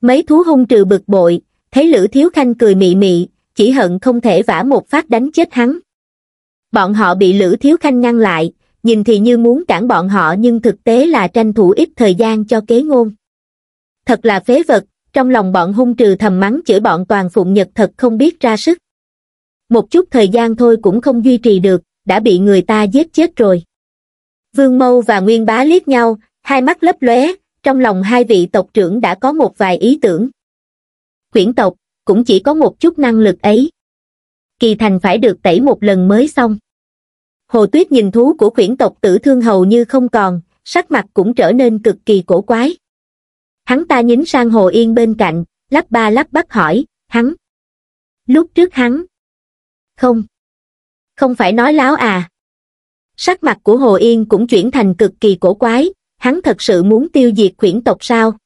Mấy thú hung trừ bực bội, thấy Lữ Thiếu Khanh cười mị mị, chỉ hận không thể vả một phát đánh chết hắn. Bọn họ bị Lữ Thiếu Khanh ngăn lại, nhìn thì như muốn cản bọn họ nhưng thực tế là tranh thủ ít thời gian cho kế ngôn thật là phế vật, trong lòng bọn hung trừ thầm mắng chửi bọn toàn phụng nhật thật không biết ra sức. Một chút thời gian thôi cũng không duy trì được, đã bị người ta giết chết rồi. Vương Mâu và Nguyên Bá liếc nhau, hai mắt lấp lóe, trong lòng hai vị tộc trưởng đã có một vài ý tưởng. Quyển tộc, cũng chỉ có một chút năng lực ấy. Kỳ thành phải được tẩy một lần mới xong. Hồ Tuyết nhìn thú của quyển tộc tử thương hầu như không còn, sắc mặt cũng trở nên cực kỳ cổ quái. Hắn ta nhính sang Hồ Yên bên cạnh, lắp ba lắp bắp hỏi, hắn. Lúc trước hắn. Không. Không phải nói láo à. Sắc mặt của Hồ Yên cũng chuyển thành cực kỳ cổ quái, hắn thật sự muốn tiêu diệt khuyển tộc sao?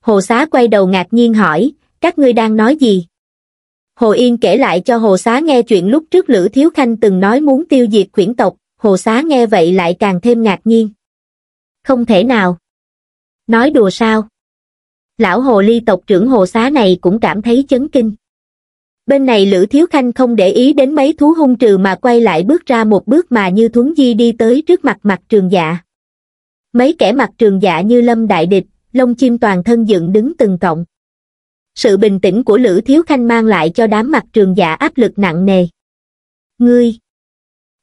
Hồ Xá quay đầu ngạc nhiên hỏi, các ngươi đang nói gì? Hồ Yên kể lại cho Hồ Xá nghe chuyện lúc trước Lữ Thiếu Khanh từng nói muốn tiêu diệt khuyển tộc, Hồ Xá nghe vậy lại càng thêm ngạc nhiên. Không thể nào. Nói đùa sao? lão hồ ly tộc trưởng hồ xá này cũng cảm thấy chấn kinh. Bên này Lữ Thiếu Khanh không để ý đến mấy thú hung trừ mà quay lại bước ra một bước mà như thuấn di đi tới trước mặt mặt trường dạ. Mấy kẻ mặt trường dạ như lâm đại địch, lông chim toàn thân dựng đứng từng cộng. Sự bình tĩnh của Lữ Thiếu Khanh mang lại cho đám mặt trường dạ áp lực nặng nề. Ngươi!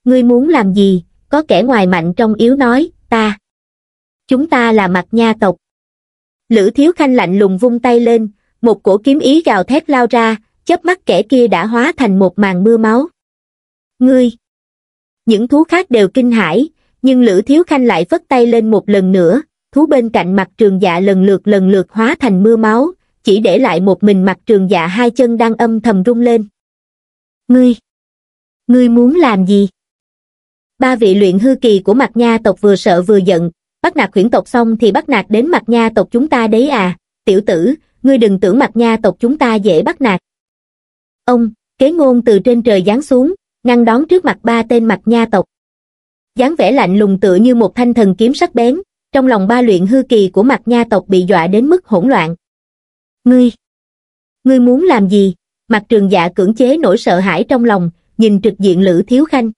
Ngươi muốn làm gì? Có kẻ ngoài mạnh trong yếu nói, ta. Chúng ta là mặt nha tộc, Lữ Thiếu Khanh lạnh lùng vung tay lên, một cổ kiếm ý gào thét lao ra, chớp mắt kẻ kia đã hóa thành một màn mưa máu. Ngươi! Những thú khác đều kinh hãi, nhưng Lữ Thiếu Khanh lại vất tay lên một lần nữa, thú bên cạnh mặt trường dạ lần lượt lần lượt hóa thành mưa máu, chỉ để lại một mình mặt trường dạ hai chân đang âm thầm rung lên. Ngươi! Ngươi muốn làm gì? Ba vị luyện hư kỳ của mặt nha tộc vừa sợ vừa giận, bắt nạt khuyển tộc xong thì bắt nạt đến mặt nha tộc chúng ta đấy à, tiểu tử, ngươi đừng tưởng mặt nha tộc chúng ta dễ bắt nạt. Ông, kế ngôn từ trên trời giáng xuống, ngăn đón trước mặt ba tên mặt nha tộc. dáng vẻ lạnh lùng tựa như một thanh thần kiếm sắc bén, trong lòng ba luyện hư kỳ của mặt nha tộc bị dọa đến mức hỗn loạn. Ngươi, ngươi muốn làm gì? Mặt trường dạ cưỡng chế nỗi sợ hãi trong lòng, nhìn trực diện Lữ Thiếu Khanh.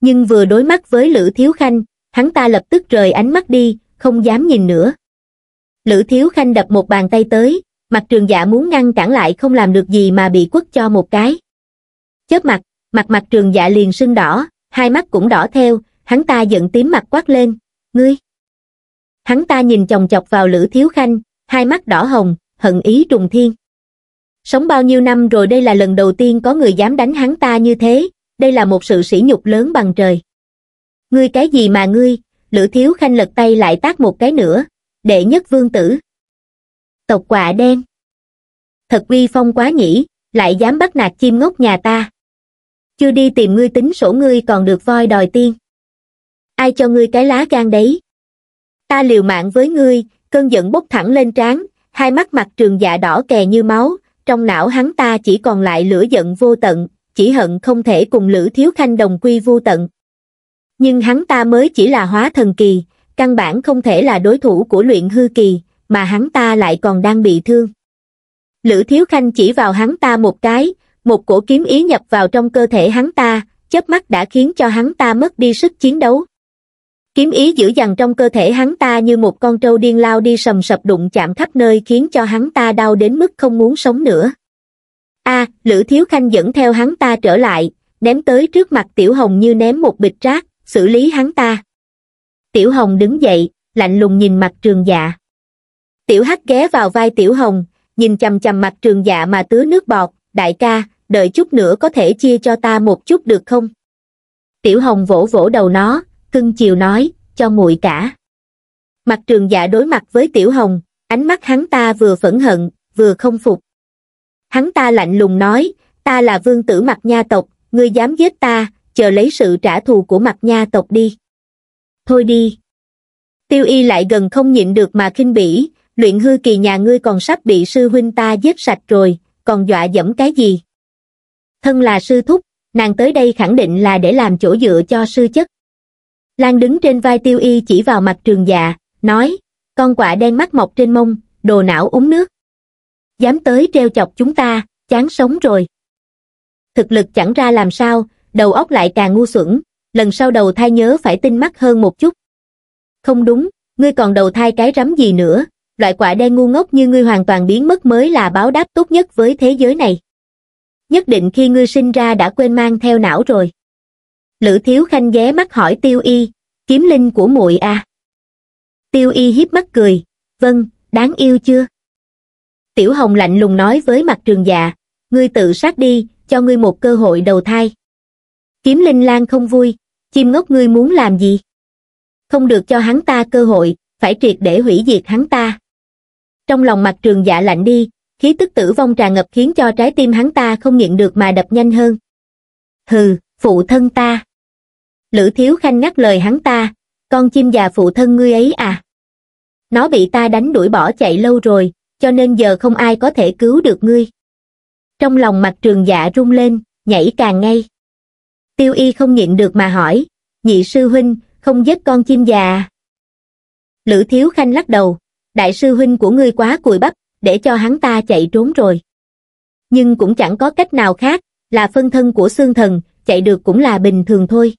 Nhưng vừa đối mắt với Lữ Thiếu Khanh, hắn ta lập tức rời ánh mắt đi không dám nhìn nữa lữ thiếu khanh đập một bàn tay tới mặt trường dạ muốn ngăn cản lại không làm được gì mà bị quất cho một cái chớp mặt mặt mặt trường dạ liền sưng đỏ hai mắt cũng đỏ theo hắn ta giận tím mặt quát lên ngươi hắn ta nhìn chồng chọc vào lữ thiếu khanh hai mắt đỏ hồng hận ý trùng thiên sống bao nhiêu năm rồi đây là lần đầu tiên có người dám đánh hắn ta như thế đây là một sự sỉ nhục lớn bằng trời ngươi cái gì mà ngươi lữ thiếu khanh lật tay lại tác một cái nữa đệ nhất vương tử tộc quả đen thật uy phong quá nhỉ lại dám bắt nạt chim ngốc nhà ta chưa đi tìm ngươi tính sổ ngươi còn được voi đòi tiên ai cho ngươi cái lá gan đấy ta liều mạng với ngươi cơn giận bốc thẳng lên trán hai mắt mặt trường dạ đỏ kè như máu trong não hắn ta chỉ còn lại lửa giận vô tận chỉ hận không thể cùng lữ thiếu khanh đồng quy vô tận nhưng hắn ta mới chỉ là hóa thần kỳ, căn bản không thể là đối thủ của luyện hư kỳ, mà hắn ta lại còn đang bị thương. Lữ Thiếu Khanh chỉ vào hắn ta một cái, một cổ kiếm ý nhập vào trong cơ thể hắn ta, chớp mắt đã khiến cho hắn ta mất đi sức chiến đấu. Kiếm ý giữ dằn trong cơ thể hắn ta như một con trâu điên lao đi sầm sập đụng chạm khắp nơi khiến cho hắn ta đau đến mức không muốn sống nữa. A, Lữ Thiếu Khanh dẫn theo hắn ta trở lại, ném tới trước mặt Tiểu Hồng như ném một bịch rác, xử lý hắn ta. Tiểu Hồng đứng dậy, lạnh lùng nhìn mặt trường dạ. Tiểu Hắc ghé vào vai Tiểu Hồng, nhìn chầm chầm mặt trường dạ mà tứa nước bọt, đại ca, đợi chút nữa có thể chia cho ta một chút được không? Tiểu Hồng vỗ vỗ đầu nó, cưng chiều nói, cho muội cả. Mặt trường dạ đối mặt với Tiểu Hồng, ánh mắt hắn ta vừa phẫn hận, vừa không phục. Hắn ta lạnh lùng nói, ta là vương tử mặt nha tộc, ngươi dám giết ta, chờ lấy sự trả thù của mặt nha tộc đi. Thôi đi. Tiêu y lại gần không nhịn được mà khinh bỉ, luyện hư kỳ nhà ngươi còn sắp bị sư huynh ta giết sạch rồi, còn dọa dẫm cái gì? Thân là sư thúc, nàng tới đây khẳng định là để làm chỗ dựa cho sư chất. Lan đứng trên vai tiêu y chỉ vào mặt trường già, dạ, nói, con quạ đen mắt mọc trên mông, đồ não uống nước. Dám tới treo chọc chúng ta, chán sống rồi. Thực lực chẳng ra làm sao, đầu óc lại càng ngu xuẩn, lần sau đầu thai nhớ phải tinh mắt hơn một chút. Không đúng, ngươi còn đầu thai cái rắm gì nữa, loại quả đen ngu ngốc như ngươi hoàn toàn biến mất mới là báo đáp tốt nhất với thế giới này. Nhất định khi ngươi sinh ra đã quên mang theo não rồi. Lữ Thiếu Khanh ghé mắt hỏi Tiêu Y, kiếm linh của muội à. Tiêu Y hiếp mắt cười, vâng, đáng yêu chưa? Tiểu Hồng lạnh lùng nói với mặt trường già, dạ, ngươi tự sát đi, cho ngươi một cơ hội đầu thai. Kiếm Linh Lan không vui, chim ngốc ngươi muốn làm gì? Không được cho hắn ta cơ hội, phải triệt để hủy diệt hắn ta. Trong lòng mặt trường dạ lạnh đi, khí tức tử vong tràn ngập khiến cho trái tim hắn ta không nhịn được mà đập nhanh hơn. Hừ, phụ thân ta. Lữ Thiếu Khanh ngắt lời hắn ta, con chim già phụ thân ngươi ấy à? Nó bị ta đánh đuổi bỏ chạy lâu rồi, cho nên giờ không ai có thể cứu được ngươi. Trong lòng mặt trường dạ rung lên, nhảy càng ngay. Tiêu y không nhịn được mà hỏi, nhị sư huynh, không giết con chim già Lữ Thiếu Khanh lắc đầu, đại sư huynh của ngươi quá cùi bắp, để cho hắn ta chạy trốn rồi. Nhưng cũng chẳng có cách nào khác, là phân thân của xương thần, chạy được cũng là bình thường thôi.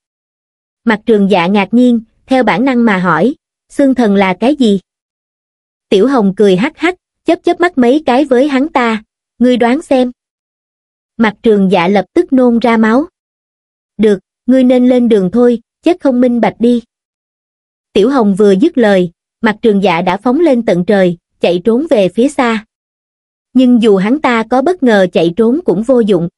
Mặt trường dạ ngạc nhiên, theo bản năng mà hỏi, xương thần là cái gì? Tiểu Hồng cười hắc hắc, chớp chớp mắt mấy cái với hắn ta, ngươi đoán xem. Mặt trường dạ lập tức nôn ra máu được, ngươi nên lên đường thôi, chết không minh bạch đi. Tiểu Hồng vừa dứt lời, mặt trường dạ đã phóng lên tận trời, chạy trốn về phía xa. Nhưng dù hắn ta có bất ngờ chạy trốn cũng vô dụng.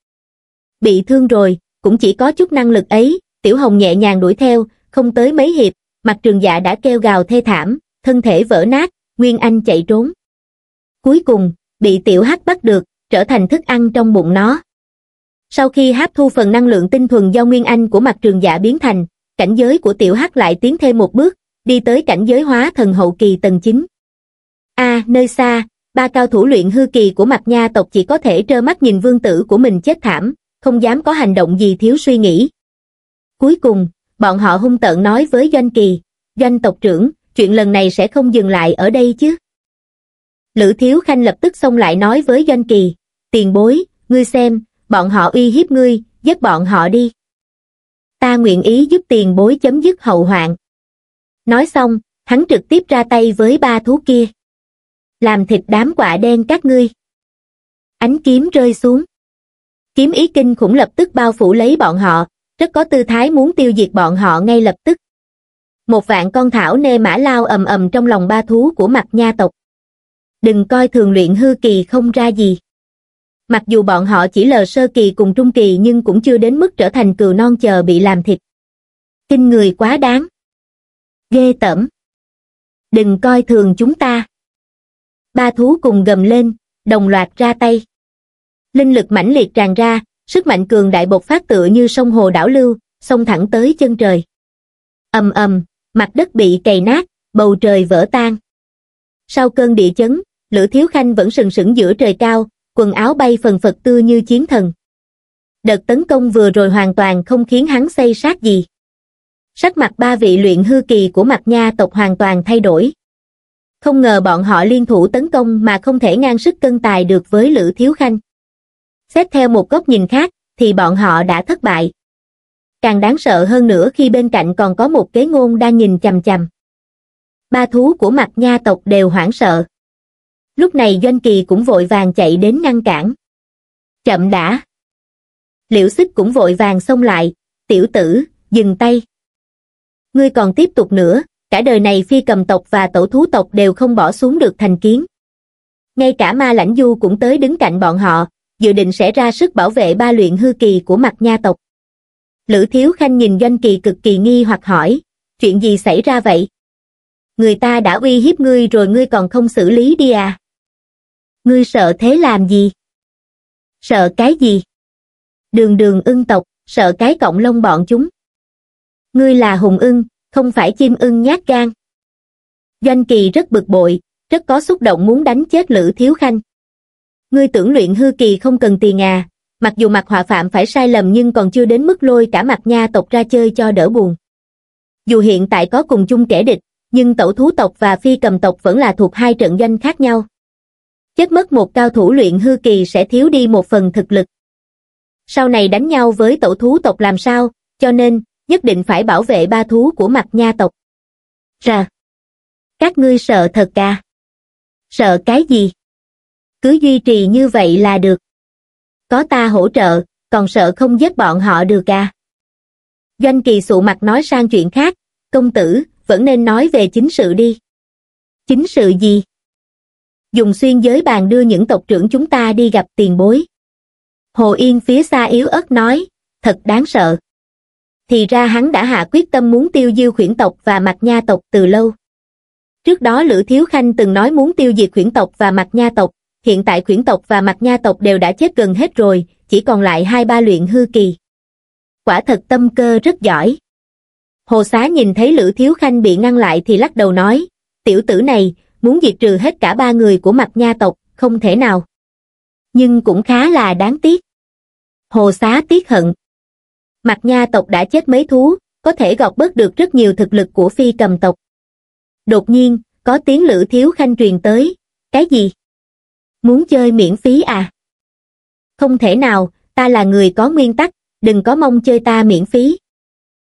Bị thương rồi, cũng chỉ có chút năng lực ấy, Tiểu Hồng nhẹ nhàng đuổi theo, không tới mấy hiệp, mặt trường dạ đã kêu gào thê thảm, thân thể vỡ nát, Nguyên Anh chạy trốn. Cuối cùng, bị Tiểu Hắc bắt được, trở thành thức ăn trong bụng nó sau khi hấp thu phần năng lượng tinh thuần do nguyên anh của mặt trường giả biến thành cảnh giới của tiểu hắc lại tiến thêm một bước đi tới cảnh giới hóa thần hậu kỳ tầng 9. a nơi xa ba cao thủ luyện hư kỳ của mặt nha tộc chỉ có thể trơ mắt nhìn vương tử của mình chết thảm không dám có hành động gì thiếu suy nghĩ cuối cùng bọn họ hung tợn nói với doanh kỳ doanh tộc trưởng chuyện lần này sẽ không dừng lại ở đây chứ lữ thiếu khanh lập tức xông lại nói với doanh kỳ tiền bối ngươi xem bọn họ uy hiếp ngươi, giết bọn họ đi. Ta nguyện ý giúp tiền bối chấm dứt hậu hoạn. Nói xong, hắn trực tiếp ra tay với ba thú kia. Làm thịt đám quả đen các ngươi. Ánh kiếm rơi xuống. Kiếm ý kinh khủng lập tức bao phủ lấy bọn họ, rất có tư thái muốn tiêu diệt bọn họ ngay lập tức. Một vạn con thảo nê mã lao ầm ầm trong lòng ba thú của mặt nha tộc. Đừng coi thường luyện hư kỳ không ra gì mặc dù bọn họ chỉ lờ sơ kỳ cùng trung kỳ nhưng cũng chưa đến mức trở thành cừu non chờ bị làm thịt. Kinh người quá đáng. Ghê tởm. Đừng coi thường chúng ta. Ba thú cùng gầm lên, đồng loạt ra tay. Linh lực mãnh liệt tràn ra, sức mạnh cường đại bộc phát tựa như sông hồ đảo lưu, sông thẳng tới chân trời. ầm ầm, mặt đất bị cày nát, bầu trời vỡ tan. Sau cơn địa chấn, Lữ Thiếu Khanh vẫn sừng sững giữa trời cao, quần áo bay phần phật tư như chiến thần. Đợt tấn công vừa rồi hoàn toàn không khiến hắn xây sát gì. Sắc mặt ba vị luyện hư kỳ của mặt nha tộc hoàn toàn thay đổi. Không ngờ bọn họ liên thủ tấn công mà không thể ngang sức cân tài được với Lữ Thiếu Khanh. Xét theo một góc nhìn khác, thì bọn họ đã thất bại. Càng đáng sợ hơn nữa khi bên cạnh còn có một kế ngôn đang nhìn chằm chằm. Ba thú của mặt nha tộc đều hoảng sợ lúc này Doanh Kỳ cũng vội vàng chạy đến ngăn cản. Chậm đã. Liễu xích cũng vội vàng xông lại, tiểu tử, dừng tay. Ngươi còn tiếp tục nữa, cả đời này phi cầm tộc và tổ thú tộc đều không bỏ xuống được thành kiến. Ngay cả ma lãnh du cũng tới đứng cạnh bọn họ, dự định sẽ ra sức bảo vệ ba luyện hư kỳ của mặt nha tộc. Lữ Thiếu Khanh nhìn Doanh Kỳ cực kỳ nghi hoặc hỏi, chuyện gì xảy ra vậy? Người ta đã uy hiếp ngươi rồi ngươi còn không xử lý đi à? ngươi sợ thế làm gì? Sợ cái gì? Đường đường ưng tộc, sợ cái cọng lông bọn chúng. Ngươi là hùng ưng, không phải chim ưng nhát gan. Doanh kỳ rất bực bội, rất có xúc động muốn đánh chết Lữ Thiếu Khanh. Ngươi tưởng luyện hư kỳ không cần tiền à, mặc dù mặt họa phạm phải sai lầm nhưng còn chưa đến mức lôi cả mặt nha tộc ra chơi cho đỡ buồn. Dù hiện tại có cùng chung kẻ địch, nhưng tẩu thú tộc và phi cầm tộc vẫn là thuộc hai trận doanh khác nhau chết mất một cao thủ luyện hư kỳ sẽ thiếu đi một phần thực lực. Sau này đánh nhau với tổ thú tộc làm sao, cho nên, nhất định phải bảo vệ ba thú của mặt nha tộc. Ra! Các ngươi sợ thật à? Sợ cái gì? Cứ duy trì như vậy là được. Có ta hỗ trợ, còn sợ không giết bọn họ được à? Doanh kỳ sụ mặt nói sang chuyện khác, công tử, vẫn nên nói về chính sự đi. Chính sự gì? dùng xuyên giới bàn đưa những tộc trưởng chúng ta đi gặp tiền bối. Hồ Yên phía xa yếu ớt nói, thật đáng sợ. Thì ra hắn đã hạ quyết tâm muốn tiêu diêu khuyển tộc và mặt nha tộc từ lâu. Trước đó Lữ Thiếu Khanh từng nói muốn tiêu diệt khuyển tộc và mặt nha tộc, hiện tại khuyển tộc và mặt nha tộc đều đã chết gần hết rồi, chỉ còn lại hai ba luyện hư kỳ. Quả thật tâm cơ rất giỏi. Hồ Xá nhìn thấy Lữ Thiếu Khanh bị ngăn lại thì lắc đầu nói, tiểu tử này, muốn diệt trừ hết cả ba người của mặt nha tộc, không thể nào. Nhưng cũng khá là đáng tiếc. Hồ xá tiếc hận. Mặt nha tộc đã chết mấy thú, có thể gọt bớt được rất nhiều thực lực của phi cầm tộc. Đột nhiên, có tiếng lữ thiếu khanh truyền tới. Cái gì? Muốn chơi miễn phí à? Không thể nào, ta là người có nguyên tắc, đừng có mong chơi ta miễn phí.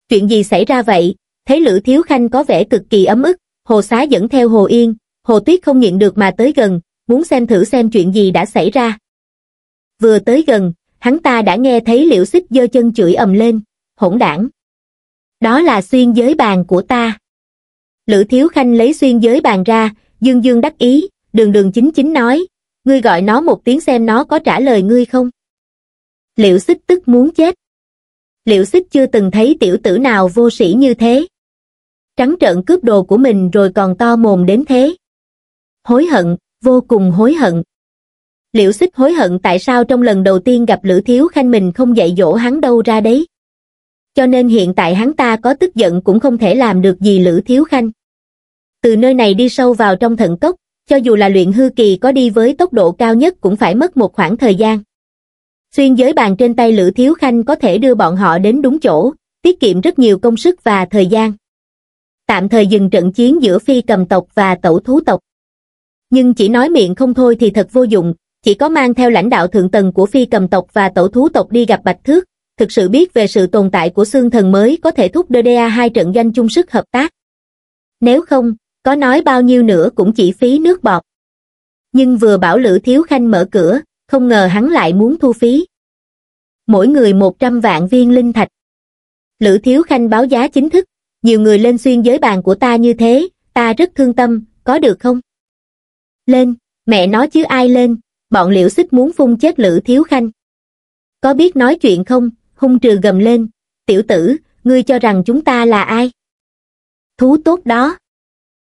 Chuyện gì xảy ra vậy? Thấy lữ thiếu khanh có vẻ cực kỳ ấm ức, hồ xá dẫn theo hồ yên, Hồ Tuyết không nhịn được mà tới gần, muốn xem thử xem chuyện gì đã xảy ra. Vừa tới gần, hắn ta đã nghe thấy liễu xích giơ chân chửi ầm lên, hỗn đảng. Đó là xuyên giới bàn của ta. Lữ Thiếu Khanh lấy xuyên giới bàn ra, dương dương đắc ý, đường đường chính chính nói, ngươi gọi nó một tiếng xem nó có trả lời ngươi không. Liễu xích tức muốn chết. Liễu xích chưa từng thấy tiểu tử nào vô sĩ như thế. Trắng trợn cướp đồ của mình rồi còn to mồm đến thế hối hận, vô cùng hối hận. Liễu xích hối hận tại sao trong lần đầu tiên gặp Lữ Thiếu Khanh mình không dạy dỗ hắn đâu ra đấy. Cho nên hiện tại hắn ta có tức giận cũng không thể làm được gì Lữ Thiếu Khanh. Từ nơi này đi sâu vào trong thận cốc, cho dù là luyện hư kỳ có đi với tốc độ cao nhất cũng phải mất một khoảng thời gian. Xuyên giới bàn trên tay Lữ Thiếu Khanh có thể đưa bọn họ đến đúng chỗ, tiết kiệm rất nhiều công sức và thời gian. Tạm thời dừng trận chiến giữa phi cầm tộc và tẩu thú tộc nhưng chỉ nói miệng không thôi thì thật vô dụng, chỉ có mang theo lãnh đạo thượng tầng của phi cầm tộc và tổ thú tộc đi gặp Bạch Thước, thực sự biết về sự tồn tại của xương thần mới có thể thúc DDA hai trận doanh chung sức hợp tác. Nếu không, có nói bao nhiêu nữa cũng chỉ phí nước bọt. Nhưng vừa bảo Lữ Thiếu Khanh mở cửa, không ngờ hắn lại muốn thu phí. Mỗi người 100 vạn viên linh thạch. Lữ Thiếu Khanh báo giá chính thức, nhiều người lên xuyên giới bàn của ta như thế, ta rất thương tâm, có được không? lên, mẹ nó chứ ai lên, bọn liễu xích muốn phun chết Lữ Thiếu Khanh. Có biết nói chuyện không, hung trừ gầm lên, tiểu tử, ngươi cho rằng chúng ta là ai? Thú tốt đó.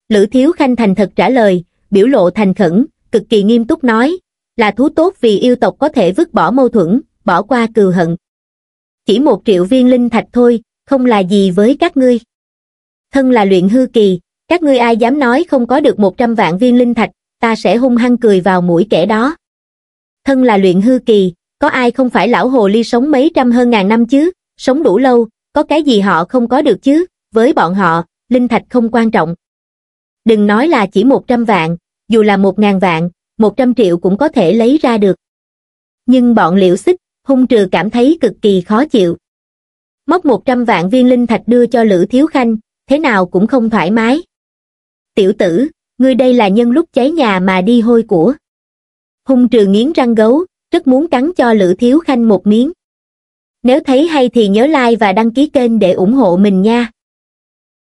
Lữ Thiếu Khanh thành thật trả lời, biểu lộ thành khẩn, cực kỳ nghiêm túc nói, là thú tốt vì yêu tộc có thể vứt bỏ mâu thuẫn, bỏ qua cừu hận. Chỉ một triệu viên linh thạch thôi, không là gì với các ngươi. Thân là luyện hư kỳ, các ngươi ai dám nói không có được một trăm vạn viên linh thạch, ta sẽ hung hăng cười vào mũi kẻ đó. Thân là luyện hư kỳ, có ai không phải lão hồ ly sống mấy trăm hơn ngàn năm chứ, sống đủ lâu, có cái gì họ không có được chứ, với bọn họ, linh thạch không quan trọng. Đừng nói là chỉ một trăm vạn, dù là một ngàn vạn, một trăm triệu cũng có thể lấy ra được. Nhưng bọn liễu xích, hung trừ cảm thấy cực kỳ khó chịu. Móc một trăm vạn viên linh thạch đưa cho Lữ Thiếu Khanh, thế nào cũng không thoải mái. Tiểu tử, ngươi đây là nhân lúc cháy nhà mà đi hôi của hung trừ nghiến răng gấu rất muốn cắn cho lữ thiếu khanh một miếng nếu thấy hay thì nhớ like và đăng ký kênh để ủng hộ mình nha